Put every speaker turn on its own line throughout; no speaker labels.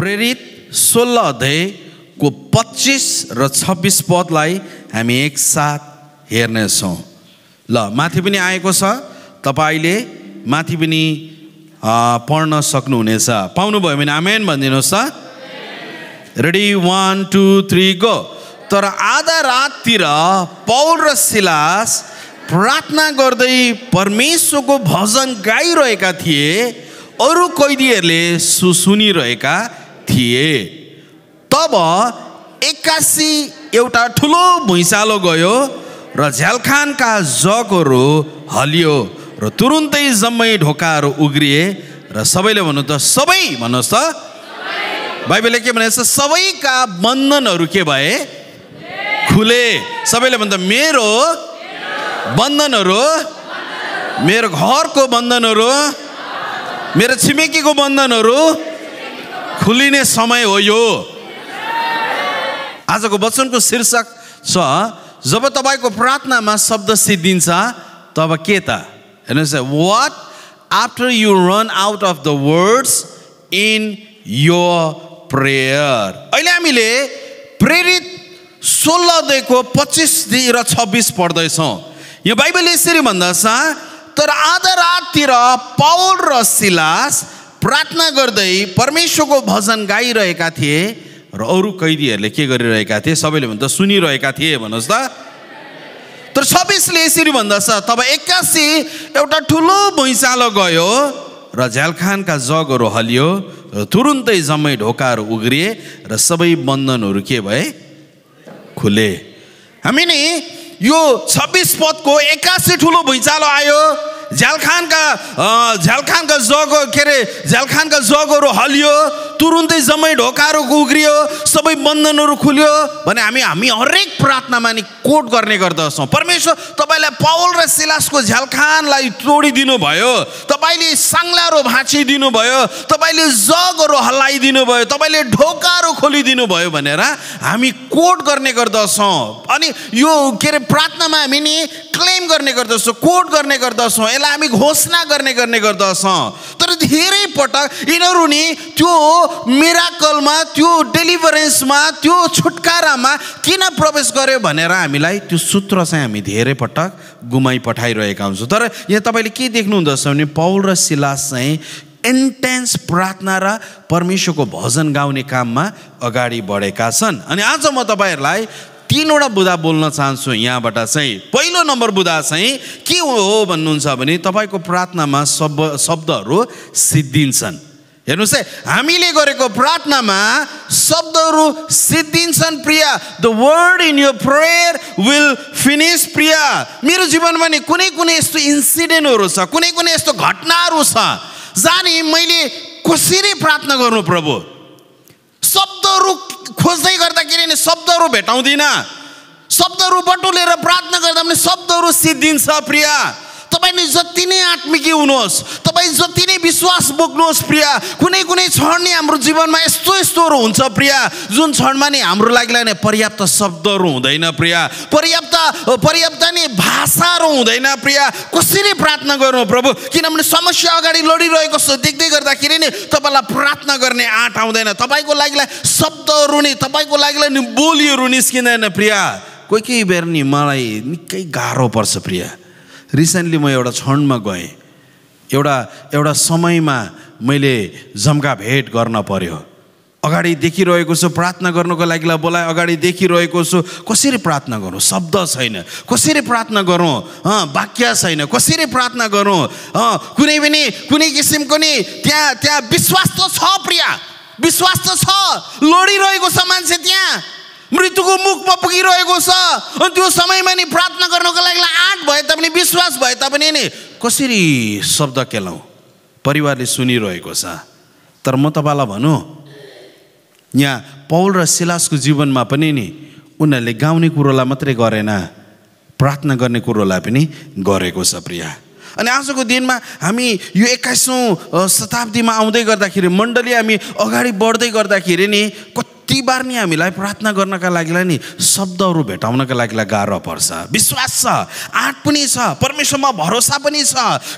प्रेरित सोह्र अध्यायको पच्चिस र छब्बिस पदलाई हामी एकसाथ हेर्नेछौँ ल माथि पनि आएको छ तपाईँले माथि पनि पढ्न सक्नुहुनेछ पाउनुभयो भने आमेन भनिदिनुहोस् त ready one two three go तर आधा राततिर पौर र सिलास प्रार्थना गर्दै परमेश्वरको भजन गाइरहेका थिए अरू कैदीहरूले सु सुनिरहेका थिए तब एक्कासी एउटा ठुलो भुइँचालो गयो र झ्यालखानका जगहरू हलियो र तुरुन्तै जम्मै ढोकाहरू उग्रिए र सबैले भन्नु त सबै भन्नुहोस् त बाइबलले के भनेको छ सबैका बन्धनहरू के भए खुले सबैले भन्दा मेरो बन्धनहरू मेरो घरको बन्धनहरू मेरो छिमेकीको बन्धनहरू खुलिने समय हो यो आजको वचनको शीर्षक छ जब तपाईँको प्रार्थनामा शब्द सिद्धिन्छ तब के त हेर्नुहोस् what after you run out of the words in यो प्रेयर अहिले हामीले प्रेरित सोह्रदेखिको र छब्बिस पढ्दैछौँ यो बाइबल यसरी भन्दछ तर आधा राततिर पौल र सिलास प्रार्थना गर्दै परमेश्वरको भजन गाइरहेका थिए र अरू कैदीहरूले के गरिरहेका थिए सबैले भन्दा सुनिरहेका थिए भन्नुहोस् त तर सबैले यसरी भन्दछ तब एक्कासी एउटा ठुलो भुइँचालो गयो र झ्यालखानका जगहरू हलियो र तुरुन्तै जम्मै ढोकाहरू उग्रिए र सबै बन्धनहरू के भए खुले हामी नि यो छब्बिस पदको एक्कासी ठुलो भुइँचालो आयो झ्यालखानका झ्यालखानका जग के अरे झ्यालखानका जगहरू हलियो तुरुन्तै जम्मै ढोकाहरू उग्रियो सबै बन्धनहरू खुल्यो भने हामी हामी हरेक प्रार्थनामा नि कोट गर्ने गर्दछौँ परमेश्वर तपाईँलाई पौल र सिलासको झ्यालखानलाई तोडिदिनु भयो तपाईँले साङ्लाहरू भाँचिदिनु भयो तपाईँले जगहरू हल्लाइदिनु भयो तपाईँले ढोकाहरू खोलिदिनु भयो भनेर हामी कोट गर्ने गर्दछौँ अनि यो के अरे प्रार्थनामा हामी नि क्लेम गर्ने गर्दछौँ कोट गर्ने गर्दछौँ त्यसलाई हामी घोषणा गर्ने गर्ने गर्दछौँ तर धेरै पटक यिनीहरू नि त्यो मिराकलमा त्यो डेलिभरेन्समा त्यो छुटकारामा किन प्रवेश गर्यो भनेर हामीलाई त्यो सूत्र चाहिँ हामी धेरै पटक गुमाइ पठाइरहेका हुन्छौँ तर यहाँ तपाईँले के देख्नुहुँदछ भने पौल र सिलास चाहिँ इन्टेन्स प्रार्थना र परमेश्वरको भजन गाउने काममा अगाडि बढेका छन् अनि आज म तपाईँहरूलाई तिनवटा बुधा बोल्न चाहन्छु यहाँबाट चाहिँ पहिलो नम्बर बुधा चाहिँ के हो भन्नुहुन्छ भने तपाईँको प्रार्थनामा शब्द शब्दहरू सिद्धिन्छन् हेर्नुहोस् है हामीले गरेको प्रार्थनामा शब्दहरू सिद्धिन्छन् प्रिया द वर्ड इन यो प्रेयर विल फिनिस प्रिया मेरो जीवनमा नि कुनै कुनै यस्तो इन्सिडेन्टहरू छ कुनै कुनै यस्तो घटनाहरू छ जाने मैले कसरी प्रार्थना गर्नु प्रभु शब्दहरू खोज्दै गर्दाखेरि नि शब्दहरू भेटाउँदिनँ शब्दहरू बटुलेर प्रार्थना गर्दा पनि शब्दहरू सिद्धिन्छ प्रिया तपाईँले जति नै आत्मिकी हुनुहोस् तपाईँ जति नै विश्वास बोक्नुहोस् प्रिय कुनै कुनै क्षण नै हाम्रो जीवनमा यस्तो यस्तोहरू हुन्छ प्रिय जुन क्षणमा नि हाम्रो लागि नै पर्याप्त शब्दहरू हुँदैन प्रिय पर्याप्त पर्याप्त नै भाषाहरू हुँदैन प्रिय कसरी प्रार्थना गर्नु प्रभु किनभने समस्या अगाडि लडिरहेको देख्दै गर्दाखेरि नै तपाईँलाई प्रार्थना गर्ने आँट आउँदैन तपाईँको लागि शब्दहरू नै तपाईँको लागि बोलीहरू निस्किँदैन प्रिय कोही कोही बेर नि मलाई निकै गाह्रो पर्छ प्रिया रिसेन्टली म एउटा क्षणमा गएँ एउटा एउटा समयमा मैले जम्का भेट गर्न पर्यो अगाडि देखिरहेको छु प्रार्थना गर्नुको लागि बोलाए अगाडि देखिरहेको छु कसरी प्रार्थना गरौँ शब्द छैन कसरी प्रार्थना गरौँ वाक्य छैन कसरी प्रार्थना गरौँ कुनै पनि कुनै किसिमको नि त्यहाँ त्यहाँ विश्वास त छ प्रिया विश्वास त छ लोडिरहेको छ मान्छे त्यहाँ मृत्युको मुखमा पुगिरहेको छ अनि त्यो समयमा नि प्रार्थना गर्नको लागि आँट भए तापनि विश्वास भए तापनि नि कसरी शब्द केलाउँ परिवारले सुनिरहेको छ तर म तपाईँलाई भनौँ यहाँ पौल र सिलासको जीवनमा पनि नि उनीहरूले गाउने कुरोलाई मात्रै गरेन प्रार्थना गर्ने कुरोलाई पनि गरेको छ प्रिया अनि आजको दिनमा हामी यो एक्काइसौँ शताब्दीमा आउँदै गर्दाखेरि मण्डली हामी अगाडि बढ्दै गर्दाखेरि नि कति ती बार नि हामीलाई प्रार्थना गर्नका लागिलाई नि शब्दहरू भेटाउनका लागिलाई गाह्रो पर्छ विश्वास छ आँट पनि छ परमेश्वरमा भरोसा पनि छ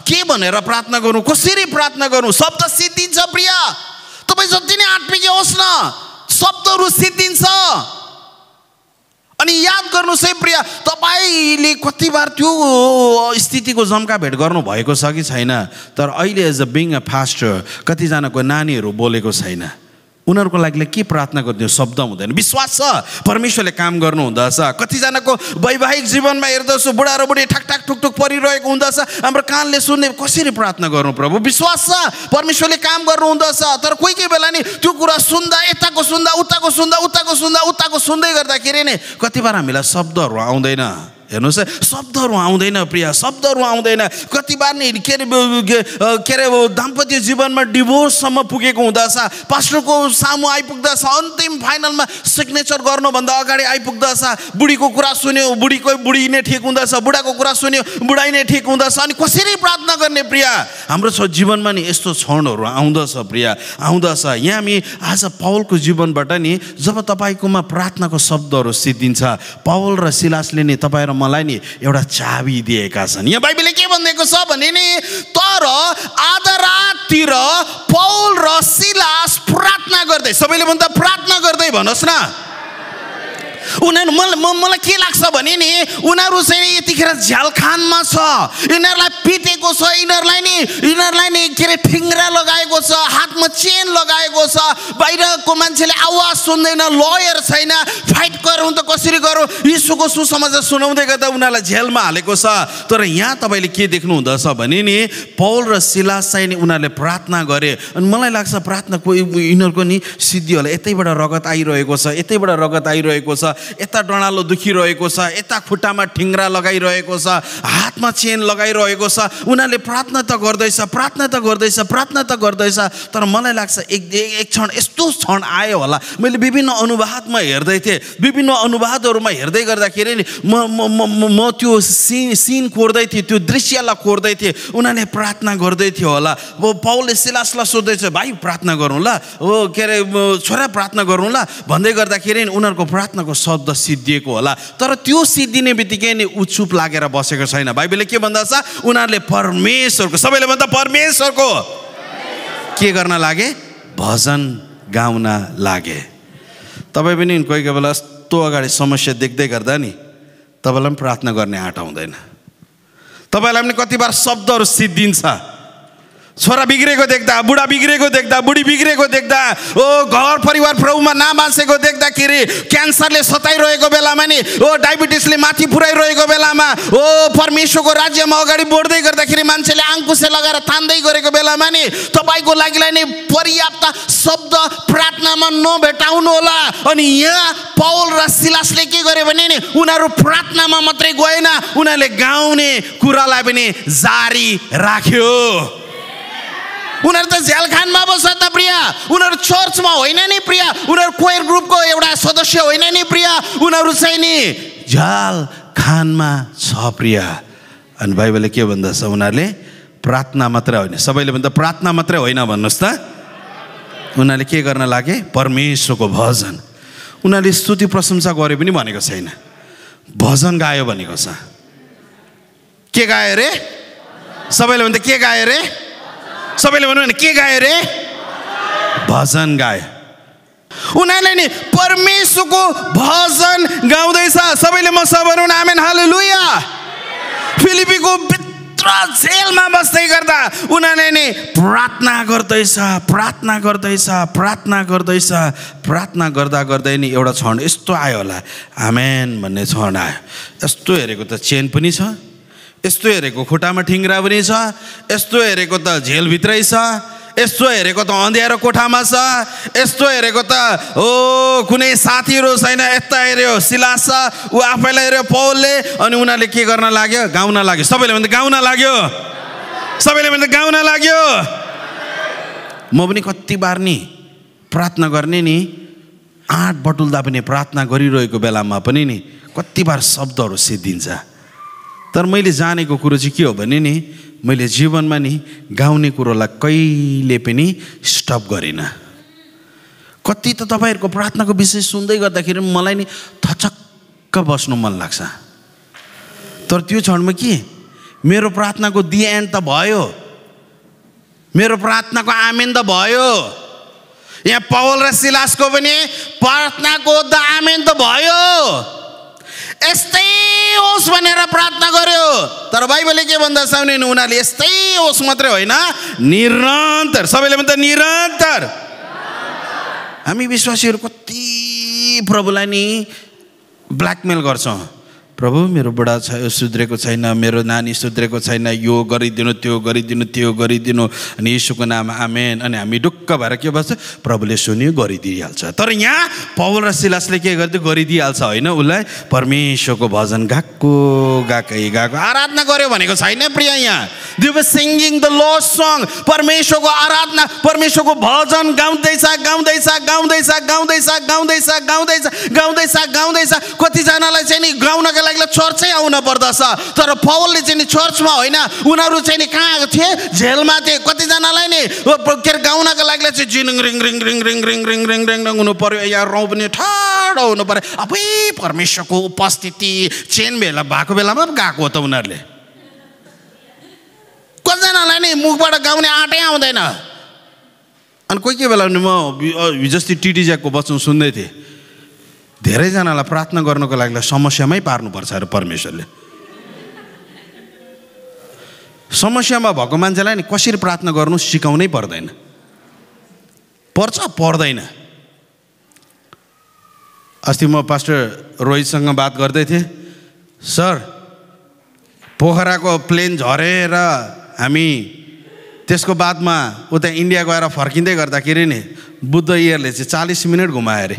के भनेर प्रार्थना गर्नु कसरी प्रार्थना गर्नु शब्द सिद्धिन्छ प्रिय तपाईँ जति नै आत्मिक होस् न शब्दहरू सिद्धिन्छ अनि याद गर्नुहोस् है प्रिया तपाईँले कति बार त्यो स्थितिको जम्का भेट गर्नुभएको छ कि छैन तर अहिले as a being a pastor कतिजनाको नानीहरू बोलेको छैन उनीहरूको लागिले के प्रार्थना गरिदियो शब्द हुँदैन विश्वास छ परमेश्वरले काम गर्नु गर्नुहुँदछ कतिजनाको वैवाहिक जीवनमा हेर्दछु बुढा र बुढी ठाकठाक ठुकठुक परिरहेको हुँदछ हाम्रो कानले सुन्ने कसरी प्रार्थना गर्नु प्रभु विश्वास छ परमेश्वरले काम गर्नु गर्नुहुँदछ तर कोही कोही बेला नि त्यो कुरा सुन्दा यताको सुन्दा उताको सुन्दा उताको सुन्दा उताको सुन्दै गर्दाखेरि नै कतिबार हामीलाई शब्दहरू आउँदैन हेर्नुहोस् है शब्दहरू आउँदैन प्रिय शब्दहरू आउँदैन कति बार नै के अरे के अरे दाम्पत्य जीवनमा डिभोर्ससम्म पुगेको हुँदछ पास्टरको सामु आइपुग्दछ अन्तिम फाइनलमा सिग्नेचर गर्नुभन्दा अगाडि आइपुग्दछ बुढीको कुरा सुन्यो बुढीको बुढी नै ठिक हुँदछ बुढाको कुरा सुन्यो बुढाइ नै ठिक हुँदछ अनि कसरी प्रार्थना गर्ने प्रिया हाम्रो छ जीवनमा नि यस्तो क्षणहरू आउँदछ प्रिया आउँदछ यहाँ हामी आज पावलको जीवनबाट नि जब तपाईँकोमा प्रार्थनाको शब्दहरू सिद्धिन्छ पावल र सिलासले नि तपाईँ र मलाई नि एउटा चाबी दिएका छन् यहाँ बाइबलले के भनिदिएको छ भने नि तर आधा राततिर पौल र सिलास प्रार्थना गर्दै सबैले भन्दा प्रार्थना गर्दै भन्नुहोस् न उनीहरू मलाई मलाई के लाग्छ भने नि उनीहरू चाहिँ यतिखेर झ्यालखानमा छ यिनीहरूलाई पिटेको छ यिनीहरूलाई नि यिनीहरूलाई नि के अरे फिङ्ग्रा लगाएको छ हातमा चेन लगाएको छ बाहिरको मान्छेले आवाज सुन्दैन लयर छैन फाइट गरौँ त कसरी गरौँ यीशुको सुसमाचार सुनाउँदै गर्दा उनीहरूलाई झेलमा हालेको छ तर यहाँ तपाईँले के देख्नु हुँदछ भने नि पौल र शिलास चाहिँ नि उनीहरूले प्रार्थना गरे अनि मलाई लाग्छ प्रार्थना कोही यिनीहरूको नि सिद्धि होला यतैबाट रगत आइरहेको छ यतैबाट रगत आइरहेको छ यता डँडालो दुखिरहेको छ यता खुट्टामा ठिङ्ग्रा लगाइरहेको छ हातमा चेन लगाइरहेको छ उनीहरूले प्रार्थना त गर्दैछ प्रार्थना त गर्दैछ प्रार्थना त गर्दैछ तर मलाई लाग्छ एक एक क्षण यस्तो क्षण आयो होला मैले विभिन्न अनुवादमा हेर्दै थिएँ विभिन्न अनुवादहरूमा हेर्दै गर्दाखेरि नि म म त्यो सिन सिन कोर्दै थिएँ त्यो दृश्यलाई कोर्दै थिएँ उनीहरूले प्रार्थना गर्दै थियो होला अब पाउले सिलासलाई सोध्दैछ भाइ प्रार्थना गरौँ ल हो के अरे छोरा प्रार्थना गरौँ ल भन्दै गर्दाखेरि उनीहरूको प्रार्थनाको स शब्द सिद्धिएको होला तर त्यो सिद्धिने बित्तिकै नै उत्सुप लागेर बसेको छैन बाइबलले के भन्दा उनीहरूले परमेश्वरको सबैले भन्दा परमेश्वरको के गर्न लागे भजन गाउन लागे तपाईँ पनि कोही कोही बेला यस्तो अगाडि समस्या देख्दै गर्दा नि तपाईँलाई पनि प्रार्थना गर्ने आँट आउँदैन तपाईँलाई पनि कति बार शब्दहरू सिद्धिन्छ छोरा बिग्रेको देख्दा बुढा बिग्रेको देख्दा बुढी बिग्रेको देख्दा ओ घर परिवार प्रभुमा नबाँचेको देख्दाखेरि क्यान्सरले सताइरहेको बेलामा नि ओ डायबिटिसले माथि पुऱ्याइरहेको बेलामा ओ परमेश्वरको राज्यमा अगाडि बढ्दै गर्दाखेरि मान्छेले आङ्कुसे लगाएर तान्दै गरेको बेलामा नि तपाईँको लागिलाई नै पर्याप्त शब्द प्रार्थनामा नभेटाउनु होला अनि यहाँ पौल र सिलासले के गर्यो भने नि उनीहरू प्रार्थनामा मात्रै गएन उनीहरूले गाउने कुरालाई पनि जारी राख्यो उनीहरू त झ्यालखानमा बस्छ त प्रिया उनीहरू चर्चमा होइन नि प्रिया उनीहरू कोयर ग्रुपको एउटा सदस्य होइन नि प्रिया उनीहरू चाहिँ नि झ्याल खानमा छ प्रिया अनि बाइबलले के भन्दछ उनीहरूले प्रार्थना मात्रै होइन सबैले भन्दा प्रार्थना मात्रै होइन भन्नुहोस् त उनीहरूले के गर्न लागे परमेश्वरको भजन उनीहरूले स्तुति प्रशंसा गरे पनि भनेको छैन भजन गायो भनेको छ के गायो रे सबैले भन्दा के गायो रे सबैले भन्नु भने के गाए रे भजन गाए उनीहरूले नि परमेश्वरको भजन गाउँदैछ सबैले म सबहरू आमेन हालु लुया फिलिपीको भित्र जेलमा बस्दै गर्दा उनीहरूले नि प्रार्थना गर्दैछ प्रार्थना गर्दैछ प्रार्थना गर्दैछ प्रार्थना गर्दा गर्दै नि एउटा क्षण यस्तो आयो होला आमेन भन्ने क्षण आयो यस्तो हेरेको त चेन पनि छ यस्तो हेरेको खुट्टामा ठिङ्ग्रा पनि छ यस्तो हेरेको त झेलभित्रै छ यस्तो हेरेको त अँध्यारो कोठामा छ यस्तो हेरेको त हो कुनै साथीहरू छैन यता हेऱ्यो सिलास छ ऊ आफैलाई हेऱ्यो पौलले अनि उनीहरूले के गर्न लाग्यो गाउन लाग्यो सबैले भन्दा गाउन लाग्यो सबैले भन्दा गाउन लाग्यो म पनि कति बार नि प्रार्थना गर्ने नि आँट बटुल्दा पनि प्रार्थना गरिरहेको बेलामा पनि नि कति बार शब्दहरू सिद्धिन्छ तर मैले जानेको कुरो चाहिँ के हो भने नि मैले जीवनमा नि गाउने कुरोलाई कहिले पनि स्टप गरिनँ कति त तपाईँहरूको प्रार्थनाको विषय सुन्दै गर्दाखेरि मलाई नि थचक्क बस्नु मन लाग्छ तर त्यो क्षणमा के मेरो प्रार्थनाको दि एन्ड त भयो मेरो प्रार्थनाको आमेन त भयो यहाँ पवल र सिलासको पनि प्रार्थनाको द आमेन त भयो यस्तै होस् भनेर प्रार्थना गर्यो तर बाइबलले के भन्दा भने उनीहरूले यस्तै होस् मात्रै होइन निरन्तर सबैले भन्दा निरन्तर हामी विश्वासीहरू कति प्रभुलाई नि ब्ल्याकमेल गर्छौँ प्रभु मेरो बुढा छ यो सुध्रेको छैन मेरो नानी सुध्रेको छैन यो गरिदिनु त्यो गरिदिनु त्यो गरिदिनु अनि यीशुको नाम आमेन अनि हामी ढुक्क भएर के भन्छ प्रभुले सुन्यो गरिदिइहाल्छ तर यहाँ पवल र शिलासले के गरिदियो गरिदिइहाल्छ होइन उसलाई परमेश्वरको भजन गएको गएकै गएको आराधना गर्यो भनेको छैन प्रिय यहाँ दिव सिङ्गिङ द लो सङ परमेश्वरको आराधना परमेश्वरको भजन गाउँदैछ गाउँदैछ गाउँदैछ गाउँदैछ गाउँदैछ गाउँदैछ गाउँदैछ गाउँदैछ कतिजनालाई चाहिँ नि गाउनको लागि तपाईँको चर्चै आउन पर्दछ तर पवलले चाहिँ नि चर्चमा होइन उनीहरू चाहिँ नि कहाँ आएको थिए झेलमा थिए कतिजनालाई नि के अरे गाउनको लागि चाहिँ जिङ रिङ रिङ रिङ रिङ रिङ रिङ रिङ रिङ रिङ हुनु पऱ्यो यहाँ रौँ पनि ठाडो हुनु पऱ्यो आफै परमेश्वरको उपस्थिति चेन भेला भएको बेलामा पो गएको हो त उनीहरूले कतिजनालाई नि मुखबाट गाउने आँटै आउँदैन अनि कोही कोही बेला म हिजो अस्ति टिटिज्याकको वचन सुन्दै थिएँ धेरैजनालाई प्रार्थना गर्नको लागि समस्यामै पार्नुपर्छ अरे परमेश्वरले समस्यामा भएको मान्छेलाई नि कसरी प्रार्थना गर्नु सिकाउनै पर्दैन पर्छ पर्दैन अस्ति म पास्टर रोहितसँग बात गर्दै थिएँ सर पोखराको प्लेन झरेर हामी त्यसको बादमा उता इन्डिया गएर फर्किँदै गर्दाखेरि नि बुद्ध इयरले चाहिँ चालिस मिनट घुमायो अरे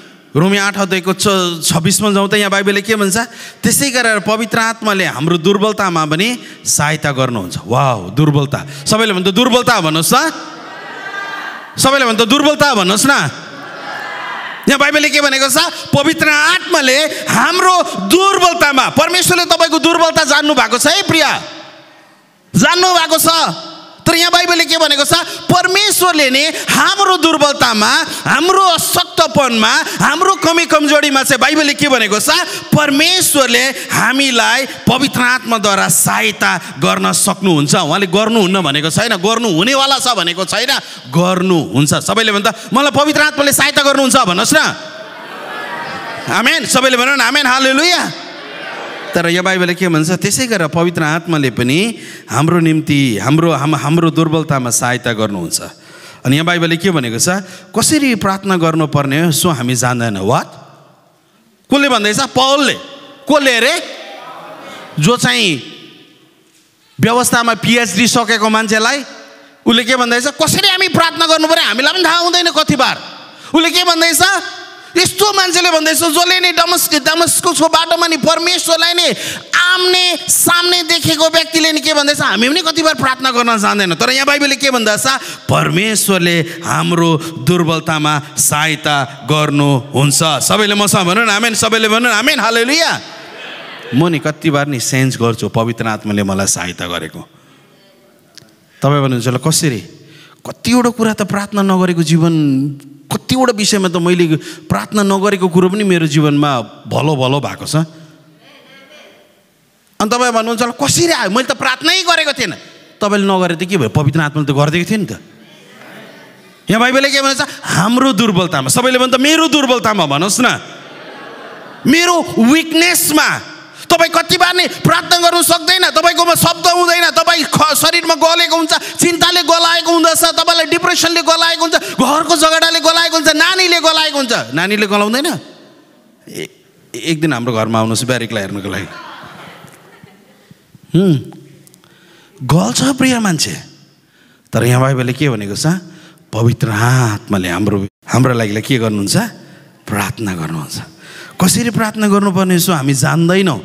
रोमी आठ अध्यायको छ छब्बिसमा जाउँ त यहाँ बाइबलले के भन्छ त्यसै गरेर पवित्र आत्माले हाम्रो दुर्बलतामा पनि सहायता गर्नुहुन्छ वा दुर्बलता सबैले भन्दा दुर्बलता भन्नुहोस् न सबैले भन्दा दुर्बलता भन्नुहोस् न यहाँ बाइबलले के भनेको छ पवित्र आत्माले हाम्रो दुर्बलतामा परमेश्वरले तपाईँको दुर्बलता जान्नु भएको छ है प्रिया जान्नु भएको छ तर यहाँ बाइबलले के भनेको छ परमेश्वरले नै हाम्रो दुर्बलतामा हाम्रो अशक्तपनमा हाम्रो कमी कमजोरीमा चाहिँ बाइबलले के भनेको छ परमेश्वरले हामीलाई पवित्र आत्माद्वारा सहायता गर्न सक्नुहुन्छ उहाँले गर्नुहुन्न भनेको छैन गर्नु हुनेवाला छ भनेको छैन गर्नुहुन्छ सबैले भन्दा मलाई पवित्र आत्माले सहायता गर्नुहुन्छ भन्नुहोस् न आमेन सबैले भनौँ न आमेन हालेलुया तर यो बाइबलले के भन्छ त्यसै गरेर पवित्र आत्माले पनि हाम्रो निम्ति हाम्रो हाम हाम्रो दुर्बलतामा सहायता गर्नुहुन्छ अनि यहाँ बाइबलले के भनेको छ कसरी प्रार्थना गर्नुपर्ने हो सो हामी जान्दैनौँ वाट कसले भन्दैछ पौलले कसले अरे जो चाहिँ व्यवस्थामा पिएचडी सकेको मान्छेलाई उसले के भन्दैछ कसरी हामी प्रार्थना गर्नु पऱ्यो हामीलाई पनि थाहा हुँदैन कति बार उसले के भन्दैछ यस्तो मान्छेले भन्दैछ जसले नै डमस डमस्कुसको बाटोमा नि परमेश्वरलाई नै आम्ने सामने देखेको व्यक्तिले नि के भन्दैछ हामी पनि कति बार प्रार्थना गर्न जाँदैनौँ तर यहाँ बाइबलले के भन्दैछ परमेश्वरले हाम्रो दुर्बलतामा सहायता गर्नुहुन्छ सबैले मसँग भनौँ न हामी सबैले भनौँ न हामी हाले लिया म नि कति बार नि सेन्स गर्छु पवित्र आत्माले मलाई सहायता गरेको तपाईँ भन्नुहुन्छ ल कसरी कतिवटा कुरा त प्रार्थना नगरेको जीवन कतिवटा विषयमा त मैले प्रार्थना नगरेको कुरो पनि मेरो जीवनमा भलो भलो भएको छ अनि तपाईँ भन्नुहुन्छ होला कसरी आयो मैले त प्रार्थनै गरेको थिएन तपाईँले नगरे त के भयो पवित्र आत्माले त गरिदिएको थियो नि त यहाँ बाइबलले के भन्छ हाम्रो दुर्बलतामा सबैले त मेरो दुर्बलतामा भन्नुहोस् न मेरो विकनेसमा तपाईँ कति बार नै प्रार्थना गर्नु सक्दैन तपाईँकोमा शब्द हुँदैन तपाईँ शरीरमा गलेको हुन्छ चिन्ताले गलाएको हुँदछ तपाईँलाई डिप्रेसनले गलाएको हुन्छ घरको झगडाले गलाएको हुन्छ नानीले गलाएको हुन्छ नानीले गलाउँदैन एक दिन हाम्रो घरमा आउनुहोस् ब्यारिकलाई हेर्नुको लागि गल्छ प्रिय मान्छे तर यहाँ बाइबलले के भनेको छ पवित्र आत्माले हाम्रो हाम्रो लागि के गर्नुहुन्छ प्रार्थना गर्नुहुन्छ कसरी प्रार्थना गर्नुपर्ने यसो हामी जान्दैनौँ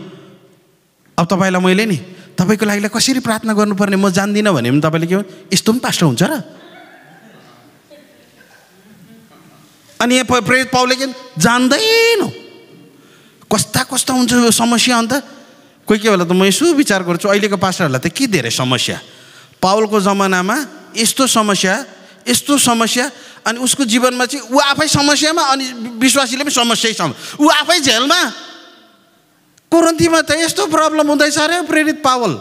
अब तपाईँलाई मैले नि तपाईँको लागि कसरी प्रार्थना गर्नुपर्ने म जान्दिनँ भने पनि तपाईँले के यस्तो पनि पास्टर हुन्छ र अनि यहाँ प्रेरित पाउले के जान्दैन कस्ता कस्ता हुन्छ यो समस्या अन्त कोही कोही बेला त म यसो विचार गर्छु अहिलेको पास्टरहरूलाई त के धेरै समस्या पावलको जमानामा यस्तो समस्या यस्तो समस्या अनि उसको जीवनमा चाहिँ ऊ आफै समस्यामा अनि विश्वासीले पनि समस्यै छ ऊ आफै झेलमा कोरन्थीमा त यस्तो प्रब्लम हुँदैछ अरे प्रेरित पावल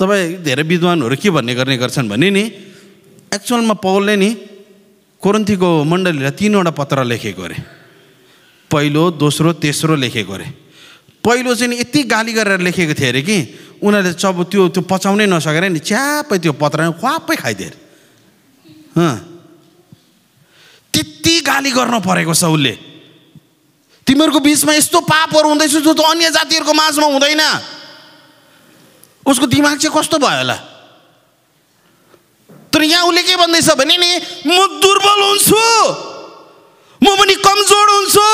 तपाईँ धेरै विद्वानहरू के भन्ने गर्ने गर्छन् भने नि एक्चुअलमा पावलले नि कोरन्थीको मण्डलीलाई तिनवटा पत्र लेखेको अरे पहिलो दोस्रो तेस्रो लेखेको अरे पहिलो चाहिँ नि यति गाली गरेर लेखेको थियो अरे कि उनीहरूले चब त्यो त्यो पचाउनै नसकेर नि च्यापै त्यो पत्र ख्वापै खाइदियो अरे त्यति गाली गर्नु परेको छ उसले तिमीहरूको बिचमा यस्तो पापहरू हुँदैछ जो त अन्य जातिहरूको माझमा हुँदैन उसको दिमाग चाहिँ कस्तो भयो होला तर यहाँ उसले के भन्दैछ भने नि म दुर्बल हुन्छु म पनि कमजोर हुन्छु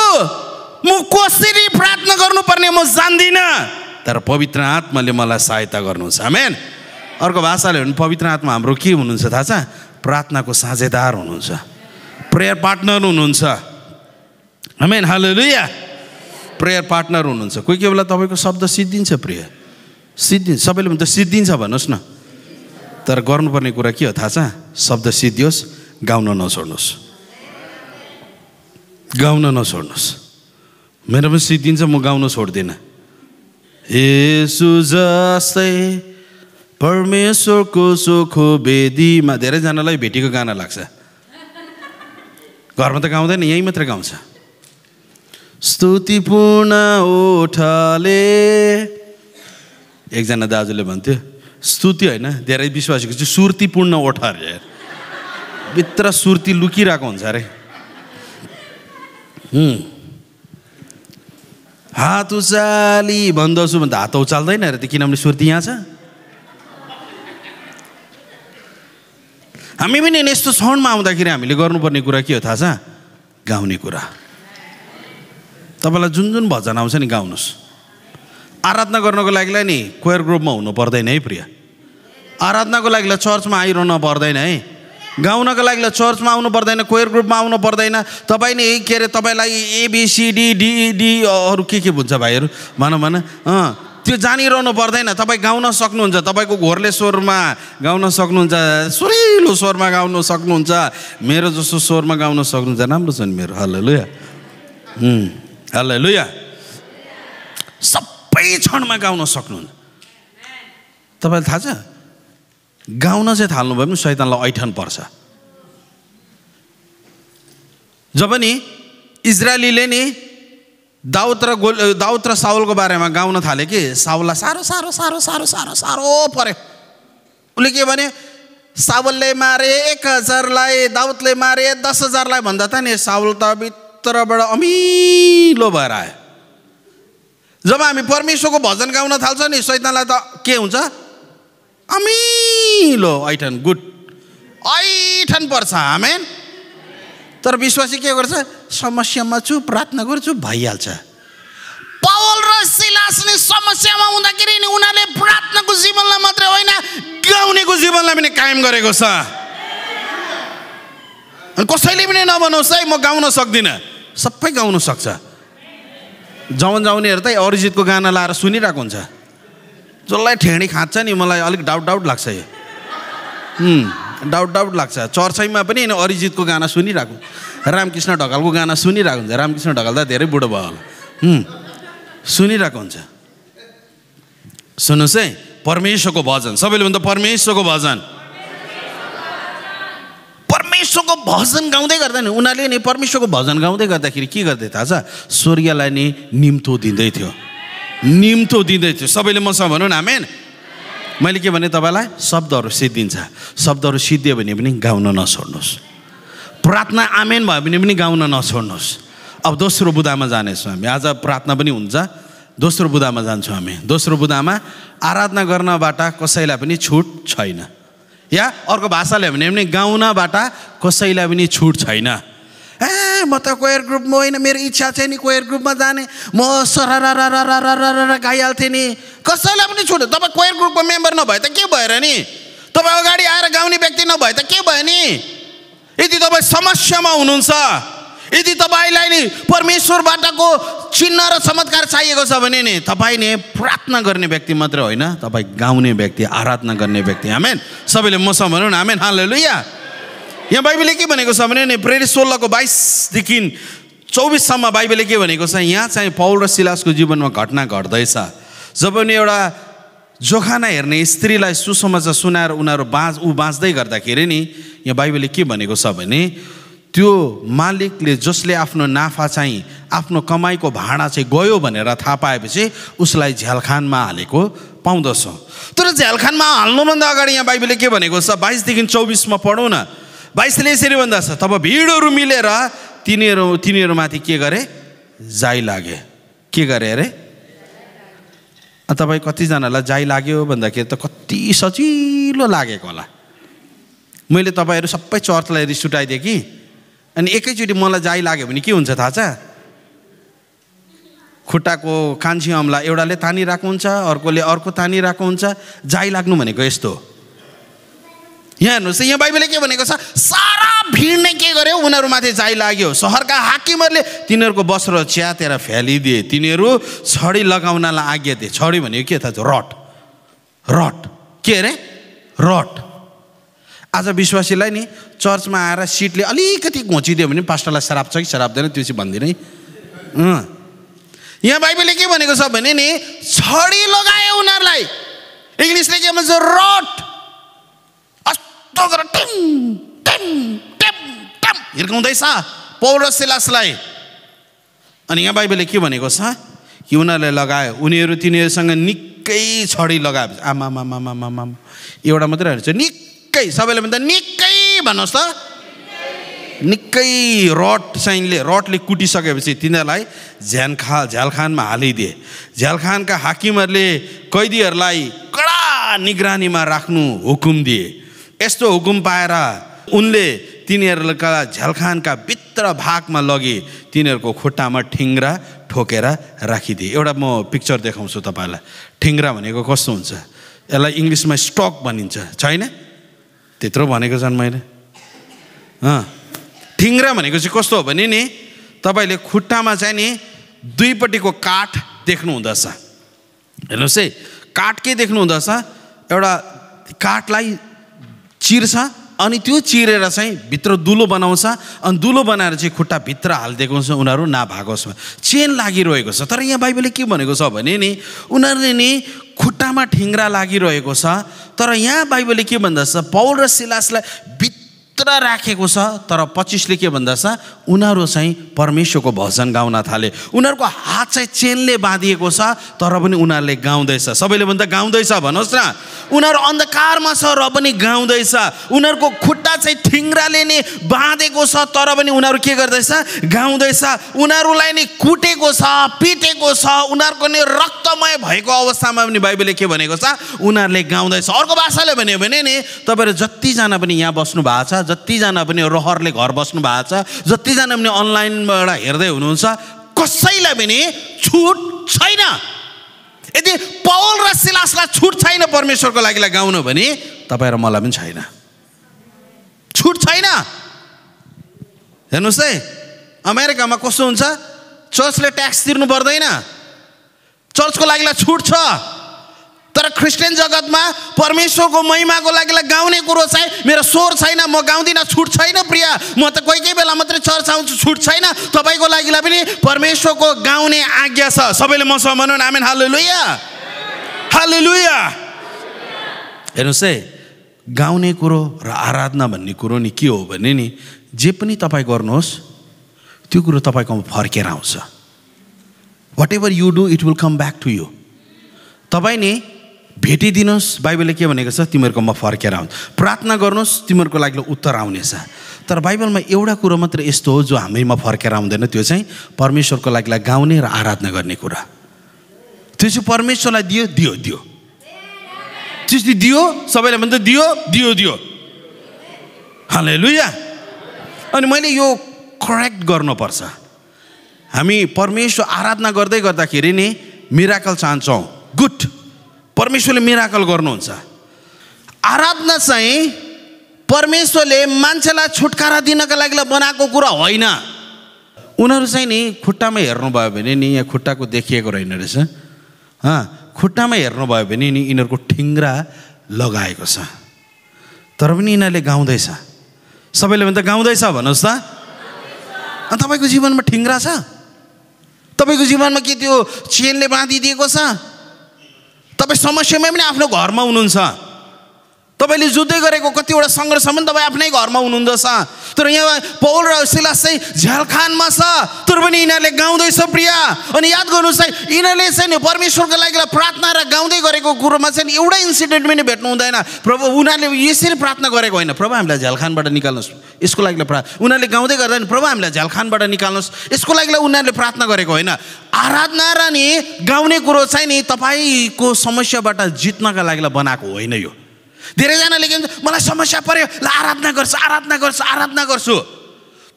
म कसरी प्रार्थना गर्नुपर्ने म जान्दिनँ तर पवित्र आत्माले मलाई सहायता गर्नुहुन्छ आमेन अर्को भाषाले भने पवित्र आत्मा हाम्रो के हुनुहुन्छ थाहा छ प्रार्थनाको साझेदार हुनुहुन्छ प्रेयर पार्टनर हुनुहुन्छ आमेन हाल लुया प्रेयर पार्टनर हुनुहुन्छ कोही कोही बेला तपाईँको शब्द सिद्धिन्छ प्रिय सिद्धि सबैले भन्छ सिद्धिन्छ भन्नुहोस् न तर गर्नुपर्ने कुरा के हो थाहा छ शब्द सिद्धियोस् गाउन नछोड्नुहोस् गाउन नछोड्नुहोस् मेरो पनि सिद्धिन्छ म गाउन छोड्दिनँ यसु जस्तै परमेश्वरको सोखो बेदीमा धेरैजनालाई भेटीको गाना लाग्छ घरमा त गाउँदैन यहीँ मात्रै गाउँछ स्तुतिपूर्ण ओठले एकजना दाजुले भन्थ्यो स्तुति होइन धेरै विश्वासीको चाहिँ सुर्तिपूर्ण ओठ अरे भित्र सुर्ति लुकिरहेको हुन्छ अरे हात उचाली भन्दछु भन्दा हात उचाल्दैन अरे त किनभने सुर्ती यहाँ छ हामी पनि यस्तो क्षणमा आउँदाखेरि हामीले गर्नुपर्ने कुरा के हो थाहा छ गाउने कुरा तपाईँलाई जुन जुन भजन आउँछ नि गाउनुहोस् आराधना गर्नको लागिलाई नि क्वेयर ग्रुपमा हुनु पर्दैन है प्रिय आराधनाको लागिलाई चर्चमा आइरहनु पर्दैन है गाउनको लागि चर्चमा आउनु पर्दैन कोयर ग्रुपमा आउनु पर्दैन तपाईँ नै के अरे तपाईँलाई एबिसिडी डिइडी e, अरू के के हुन्छ भाइहरू भनौँ भन अँ त्यो जानिरहनु पर्दैन तपाईँ गाउन सक्नुहुन्छ तपाईँको घोरले स्वरमा गाउन सक्नुहुन्छ सुरिलो स्वरमा गाउन सक्नुहुन्छ मेरो जस्तो स्वरमा गाउन सक्नुहुन्छ राम्रो छ नि मेरो हल्लो लु हल्ला लुया सबै क्षणमा गाउन सक्नुहुन्न तपाईँलाई थाहा छ गाउन चाहिँ थाल्नुभयो भने सैतनलाई ऐठन पर्छ जब नि इजरायलीले नि दाउत र गोल दाउत र साउलको बारेमा गाउन थाले कि साउललाई साह्रो साह्रो साह्रो साह्रो साह्रो साह्रो पऱ्यो उसले के भने साउलले मारे एक हजारलाई दाउतले मारे दस हजारलाई भन्दा त नि साउल त स्तरबाट अमिलो भएर आयो जब हामी परमेश्वरको भजन गाउन थाल्छ नि सैतनलाई त के हुन्छ अमिलो ऐठन गुड ऐठन पर्छ हामी तर विश्वासी के गर्छ समस्यामा छु प्रार्थना गर्छु भइहाल्छ पावल र सिलास नै समस्यामा हुँदाखेरि नि उनीहरूले प्रार्थनाको जीवनलाई मात्रै होइन गाउनेको जीवनलाई पनि कायम गरेको छ कसैले पनि नभनोस् है म गाउन सक्दिनँ सबै गाउनु सक्छ जाउन जाउनेहरू त अरिजितको गाना लाएर सुनिरहेको हुन्छ जसलाई ठेडी खाँच्छ नि मलाई अलिक डाउट डाउट लाग्छ यो डाउट डाउट लाग्छ चर्चैमा पनि होइन अरिजितको गाना सुनिरहेको रामकृष्ण ढकालको गाना सुनिरहेको हुन्छ रामकृष्ण ढकाल त धेरै बुढो भयो होला सुनिरहेको हुन्छ सुन्नुहोस् है परमेश्वरको भजन सबैले भन्दा परमेश्वरको भजन परमेश्वरको भजन गाउँदै गर्दा नि उनीहरूले नि परमेश्वरको भजन गाउँदै गर्दाखेरि के गर्दै थाहा छ सूर्यलाई नि निम्तो दिँदै थियो निम्तो दिँदै थियो सबैले मसँग भनौँ न आमेन मैले के भने तपाईँलाई शब्दहरू सिद्धिन्छ शब्दहरू सिद्धियो भने पनि गाउन नछोड्नुहोस् प्रार्थना आमेन भयो भने पनि गाउन नछोड्नुहोस् अब दोस्रो बुदामा जानेछौँ हामी आज प्रार्थना पनि हुन्छ दोस्रो बुदामा जान्छौँ हामी दोस्रो बुदामा आराधना गर्नबाट कसैलाई पनि छुट छैन या अर्को भाषाले भन्यो भने पनि गाउनबाट कसैलाई पनि छुट छैन ए म त कोयर ग्रुपमा होइन मेरो इच्छा थियो नि कोयर ग्रुपमा जाने म सरर गाइहाल्थेँ नि कसैलाई पनि छुट तपाईँ कोयर ग्रुपको मेम्बर नभए त के भएर नि तपाईँ अगाडि आएर गाउने व्यक्ति नभए त के भयो नि यदि तपाईँ समस्यामा हुनुहुन्छ यदि तपाईँलाई नि परमेश्वरबाटको चिन्ह र चमत्कार चाहिएको छ भने नि तपाईँ नि प्रार्थना गर्ने व्यक्ति मात्र होइन तपाईँ गाउने व्यक्ति आराधना गर्ने व्यक्ति आमेन सबैले मसँग भनौँ न आमेन हाल या यहाँ बाइबलले के भनेको छ भने नि प्रेरित सोह्रको बाइसदेखि चौबिससम्म बाइबलले के भनेको छ यहाँ चाहिँ पौल र सिलासको जीवनमा घटना घट्दैछ जब पनि एउटा जोखाना हेर्ने स्त्रीलाई सुसमाचार सुनाएर उनीहरू बाँच ऊ बाँच्दै गर्दाखेरि नि यहाँ बाइबलले के भनेको छ भने त्यो मालिकले जसले आफ्नो नाफा चाहिँ आफ्नो कमाइको भाँडा चाहिँ गयो भनेर थाहा पाएपछि उसलाई झ्यालखानमा हालेको पाउँदछौँ तर झ्यालखानमा हाल्नुभन्दा अगाडि यहाँ बाइबलले के भनेको छ बाइसदेखि चौबिसमा पढौँ न बाइसले यसरी भन्दा छ तब भिडहरू मिलेर तिनीहरू तिनीहरूमाथि के गरे जाइ लागे के गरे अरे तपाईँ कतिजनालाई जाइ लाग्यो भन्दाखेरि त कति सजिलो लागेको होला मैले तपाईँहरू सबै चर्चलाई रिस उठाइदिएँ कि अनि एकैचोटि मलाई जाइ लाग्यो भने के हुन्छ थाहा छ खुट्टाको कान्छी अम्ला एउटाले तानिरहेको हुन्छ अर्कोले अर्को तानिरहेको हुन्छ जाइ लाग्नु भनेको यस्तो हो यहाँ हेर्नुहोस् यहाँ बाइबलले के भनेको छ सारा भिड नै के गर्यो उनीहरूमाथि जाइ लाग्यो सहरका हाकिमहरूले तिनीहरूको वस्त्र च्यातेर फ्यालिदिए तिनीहरू छडी लगाउनलाई आज्ञा दिए छडी भनेको के थाहा छ रट रट के अरे रट आज विश्वासीलाई नि चर्चमा आएर सिटले अलिकति घोचिदियो भने पास्टरलाई श्राप छ कि सराप्दैन त्यो चाहिँ भन्दिनँ है यहाँ बाइबलले के भनेको छ भने नि छडी लगायो उनीहरूलाई इङ्ग्लिसले के भन्छ रट अस्तो गरेर हिर्काउँदैछ पौर सिलासलाई अनि यहाँ बाइबलले के भनेको छ कि उनीहरूलाई लगायो उनीहरू तिनीहरूसँग निकै छडी लगायो आमा एउटा मात्रै हेर्छ निक निकै सबैले भन्दा निकै भन्नुहोस् त निकै रड साइनले रडले कुटिसकेपछि तिनीहरूलाई झ्यानखा झ्यालखानमा हालिदिए झ्यालखानका हाकिमहरूले कैदीहरूलाई कडा निगरानीमा राख्नु हुकुम दिए यस्तो हुकुम पाएर उनले तिनीहरूका झ्यालखानका भित्र भागमा लगे तिनीहरूको खुट्टामा ठिङ्ग्रा ठोकेर राखिदिए एउटा म पिक्चर देखाउँछु तपाईँलाई ठिङ्ग्रा भनेको कस्तो हुन्छ यसलाई इङ्ग्लिसमा स्टक भनिन्छ छैन त्यत्रो भनेको छन् मैले अँ भनेको चाहिँ कस्तो हो भने नि तपाईँले खुट्टामा चाहिँ नि दुईपट्टिको काठ देख्नुहुँदछ हेर्नुहोस् है काठ के देख्नुहुँदछ एउटा काठलाई चिर्छ अनि त्यो चिरेर चाहिँ भित्र दुलो बनाउँछ अनि दुलो बनाएर चाहिँ खुट्टा भित्र हालिदिएको छ उनीहरू छ चेन लागिरहेको छ तर यहाँ बाइबलले के भनेको छ भने नि उनीहरूले नि खुट्टामा ठिङ्रा लागिरहेको छ तर यहाँ बाइबलले के भन्दछ पौल र सिलासलाई भित्र मात्र राखेको छ तर पच्चिसले के भन्दछ उनीहरू चाहिँ परमेश्वरको भजन गाउन थाले उनीहरूको हात चाहिँ चेनले बाँधिएको छ तर पनि उनीहरूले गाउँदैछ सबैले भन्दा गाउँदैछ भन्नुहोस् न उनीहरू अन्धकारमा छ र पनि गाउँदैछ उनीहरूको खुट्टा चाहिँ ठिङ्राले नै बाँधेको छ तर पनि उनीहरू के गर्दैछ गाउँदैछ उनीहरूलाई नै कुटेको छ पिटेको छ उनीहरूको नै रक्तमय भएको अवस्थामा पनि बाइबलले के भनेको छ उनीहरूले गाउँदैछ अर्को भाषाले भन्यो भने नि तपाईँहरू जतिजना पनि यहाँ बस्नु भएको छ जतिजना पनि रहरले घर बस्नु भएको छ जतिजना पनि अनलाइनबाट हेर्दै हुनुहुन्छ कसैलाई पनि छुट छैन यदि पौल र सिलासलाई छुट छैन परमेश्वरको लागि गाउनु भने तपाईँ र मलाई पनि छैन छुट छैन हेर्नुहोस् है अमेरिकामा कस्तो हुन्छ चर्चले ट्याक्स तिर्नु पर्दैन चर्चको लागि छुट छ तर क्रिस्चियन जगतमा परमेश्वरको महिमाको लागि गाउने कुरो चाहिँ मेरो स्वर छैन म गाउँदिनँ छुट छैन प्रिया म त कोही कोही बेला मात्रै चर्च आउँछु छुट छैन तपाईँको लागि पनि परमेश्वरको गाउने आज्ञा छ सबैले मसँग भनौँ आमेन हालु लुया हालु लुया हेर्नुहोस् है गाउने कुरो र आराधना भन्ने कुरो नि के हो भने नि जे पनि तपाईँ गर्नुहोस् त्यो कुरो तपाईँकोमा फर्केर आउँछ whatever you do it will come back to you तपाईँ नि भेटिदिनुहोस् बाइबलले के भनेको छ तिमीहरूकोमा फर्केर आउँछ प्रार्थना गर्नुहोस् तिमीहरूको लागि उत्तर आउनेछ तर बाइबलमा एउटा कुरो मात्र यस्तो हो जो हामीमा फर्केर आउँदैन त्यो चाहिँ परमेश्वरको लागि गाउने र आराधना गर्ने कुरा त्यो चाहिँ परमेश्वरलाई दियो दियो दियो त्यस्तो दियो सबैलाई भन्दा दियो दियो दियो हालै लुया अनि मैले यो करेक्ट गर्नुपर्छ हामी परमेश्वर आराधना गर्दै गर्दाखेरि नि मिराकल चाहन्छौँ गुड परमेश्वरले मिराकल गर्नुहुन्छ आराधना चाहिँ परमेश्वरले मान्छेलाई छुटकारा दिनका लागि बनाएको कुरा होइन उनीहरू चाहिँ नि खुट्टामा हेर्नुभयो भने नि यहाँ खुट्टाको देखिएको रहेन रहेछ खुट्टामा हेर्नुभयो भने नि यिनीहरूको ठिङ्ग्रा लगाएको छ तर पनि यिनीहरूले गाउँदैछ सबैले भने त गाउँदैछ भन्नुहोस् त अनि तपाईँको जीवनमा ठिङ्ग्रा छ तपाईँको जीवनमा के त्यो चेनले बाँधिदिएको छ तपाईँ समस्यामै पनि आफ्नो घरमा हुनुहुन्छ तपाईँले जुद्धै गरेको कतिवटा सङ्घर्षमा पनि तपाईँ आफ्नै घरमा हुनुहुँदैछ तर यहाँ पौल र सिलास चाहिँ झ्यालखानमा छ तर पनि यिनीहरूले गाउँदैछ प्रिया अनि याद गर्नुहोस् है यिनीहरूले चाहिँ नि परमेश्वरको लागि प्रार्थना र गाउँदै गरेको कुरोमा चाहिँ एउटा इन्सिडेन्ट पनि भेट्नु हुँदैन प्रभु उनीहरूले यसरी प्रार्थना गरेको होइन प्रभु हामीलाई झ्यालखानबाट निकाल्नुहोस् यसको लागि प्रार्थना उनीहरूले गाउँदै गर्दा नि प्रभु हामीलाई झ्यालखानबाट निकाल्नुहोस् यसको लागि उनीहरूले प्रार्थना गरेको होइन आराधना र नि गाउने कुरो चाहिँ नि तपाईँको समस्याबाट जित्नका लागि बनाएको होइन यो धेरैजनाले के भन्छ मलाई समस्या पऱ्यो ल आराधना गर्छु आराधना गर्छु आराधना गर्छु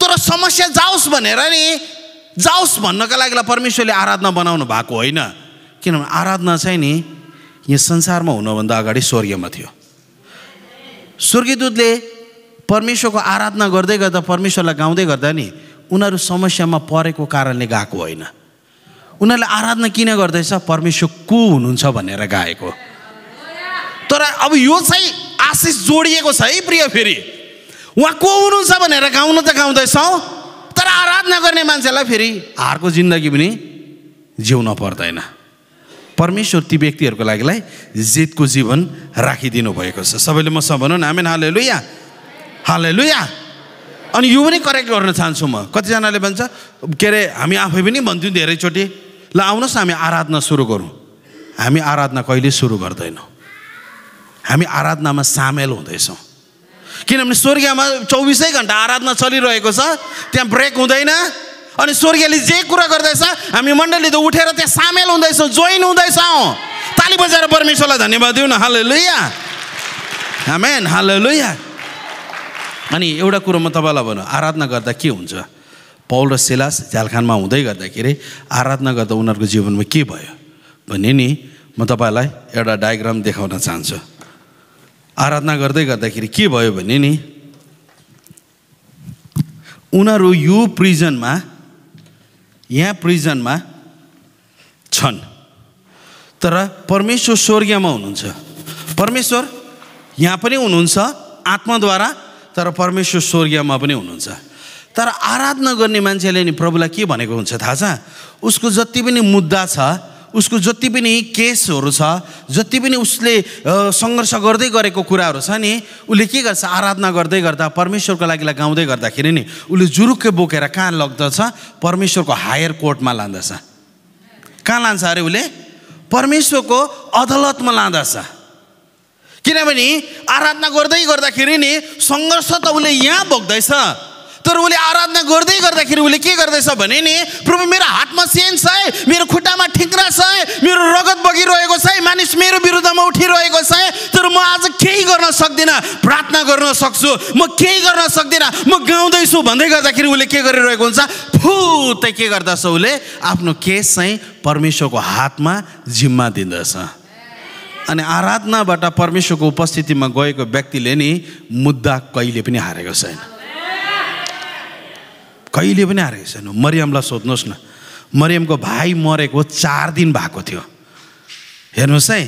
तर समस्या जाओस् भनेर नि जाओस् भन्नको लागि परमेश्वरले आराधना बनाउनु भएको होइन किनभने आराधना चाहिँ नि यो संसारमा हुनुभन्दा अगाडि स्वर्गीयमा थियो स्वर्गीदूतले परमेश्वरको आराधना गर्दै गर्दा परमेश्वरलाई गाउँदै गर्दा नि उनीहरू समस्यामा परेको कारणले गएको होइन उनीहरूले आराधना किन गर्दैछ परमेश्वर को हुनुहुन्छ भनेर गाएको तर अब यो चाहिँ आशिष जोडिएको छ है प्रिय फेरि उहाँ को हुनुहुन्छ भनेर गाउन त गाउँदैछौँ तर आराधना गर्ने मान्छेलाई फेरि हारको जिन्दगी पनि जिउन पर्दैन परमेश्वर ती व्यक्तिहरूको लागिलाई जितको जीवन राखिदिनु भएको छ सबैले मसँग भनौँ न आमेन हाले लुया हाले लुया अनि यो पनि करेक्ट गर्न चाहन्छु म कतिजनाले भन्छ के अरे हामी आफै पनि भन्थ्यौँ धेरैचोटि ल आउनुहोस् न हामी आराधना सुरु गरौँ हामी आराधना कहिले सुरु गर्दैनौँ हामी आराधनामा सामेल हुँदैछौँ किनभने स्वर्गीयमा चौबिसै घन्टा आराधना चलिरहेको छ त्यहाँ ब्रेक हुँदैन अनि स्वर्गीयले जे कुरा गर्दैछ हामी मण्डली त उठेर त्यहाँ सामेल हुँदैछौँ जोइन हुँदैछौँ ताली बजाएर परमेश्वरलाई धन्यवाद दिउँ न हाल लुया हामेन हाल लुया अनि एउटा कुरो म तपाईँलाई भनौँ आराधना गर्दा के हुन्छ पौल र सिलास झालखानमा हुँदै गर्दाखेरि आराधना गर्दा उनीहरूको जीवनमा के भयो भने नि म तपाईँलाई एउटा डायग्राम देखाउन चाहन्छु आराधना गर्दै गर्दाखेरि के भयो भने नि उनीहरू यो प्रिजनमा यहाँ प्रिजनमा छन् तर परमेश्वर स्वर्गीयमा हुनुहुन्छ परमेश्वर यहाँ पनि हुनुहुन्छ आत्माद्वारा तर परमेश्वर स्वर्गीयमा पनि हुनुहुन्छ तर आराधना गर्ने मान्छेले नि प्रभुलाई के भनेको हुन्छ थाहा छ उसको जति पनि मुद्दा छ उसको जति पनि केसहरू छ जति पनि उसले सङ्घर्ष गर्दै गरेको कुराहरू छ नि उसले के गर्छ आराधना गर्दै गर्दा परमेश्वरको लागि गाउँदै गर्दाखेरि नि उसले जुरुक्कै बोकेर कहाँ लग्दछ परमेश्वरको हायर कोर्टमा लाँदछ कहाँ लान्छ अरे उसले परमेश्वरको अदालतमा लाँदछ किनभने आराधना गर्दै गर्दाखेरि नि सङ्घर्ष त उसले यहाँ बोक्दैछ तर उसले आराधना गर्दै गर्दाखेरि उसले के गर्दैछ भने नि प्रभु मेरो हातमा सेन छ है मेरो खुट्टामा ठिक्रा छ है मेरो रगत बगिरहेको छ है मानिस मेरो विरुद्धमा उठिरहेको छ है तर म आज केही गर्न सक्दिनँ प्रार्थना गर्न सक्छु म केही गर्न सक्दिनँ म गाउँदैछु भन्दै गर्दाखेरि उसले के गरिरहेको हुन्छ फुतै के गर्दछ उसले आफ्नो केस चाहिँ परमेश्वरको हातमा जिम्मा दिँदछ अनि आराधनाबाट परमेश्वरको उपस्थितिमा गएको व्यक्तिले नि मुद्दा कहिले पनि हारेको छैन कहिले पनि आएको छैन मरियमलाई सोध्नुहोस् न मरियमको भाइ मरेको चार दिन भएको थियो हेर्नुहोस् है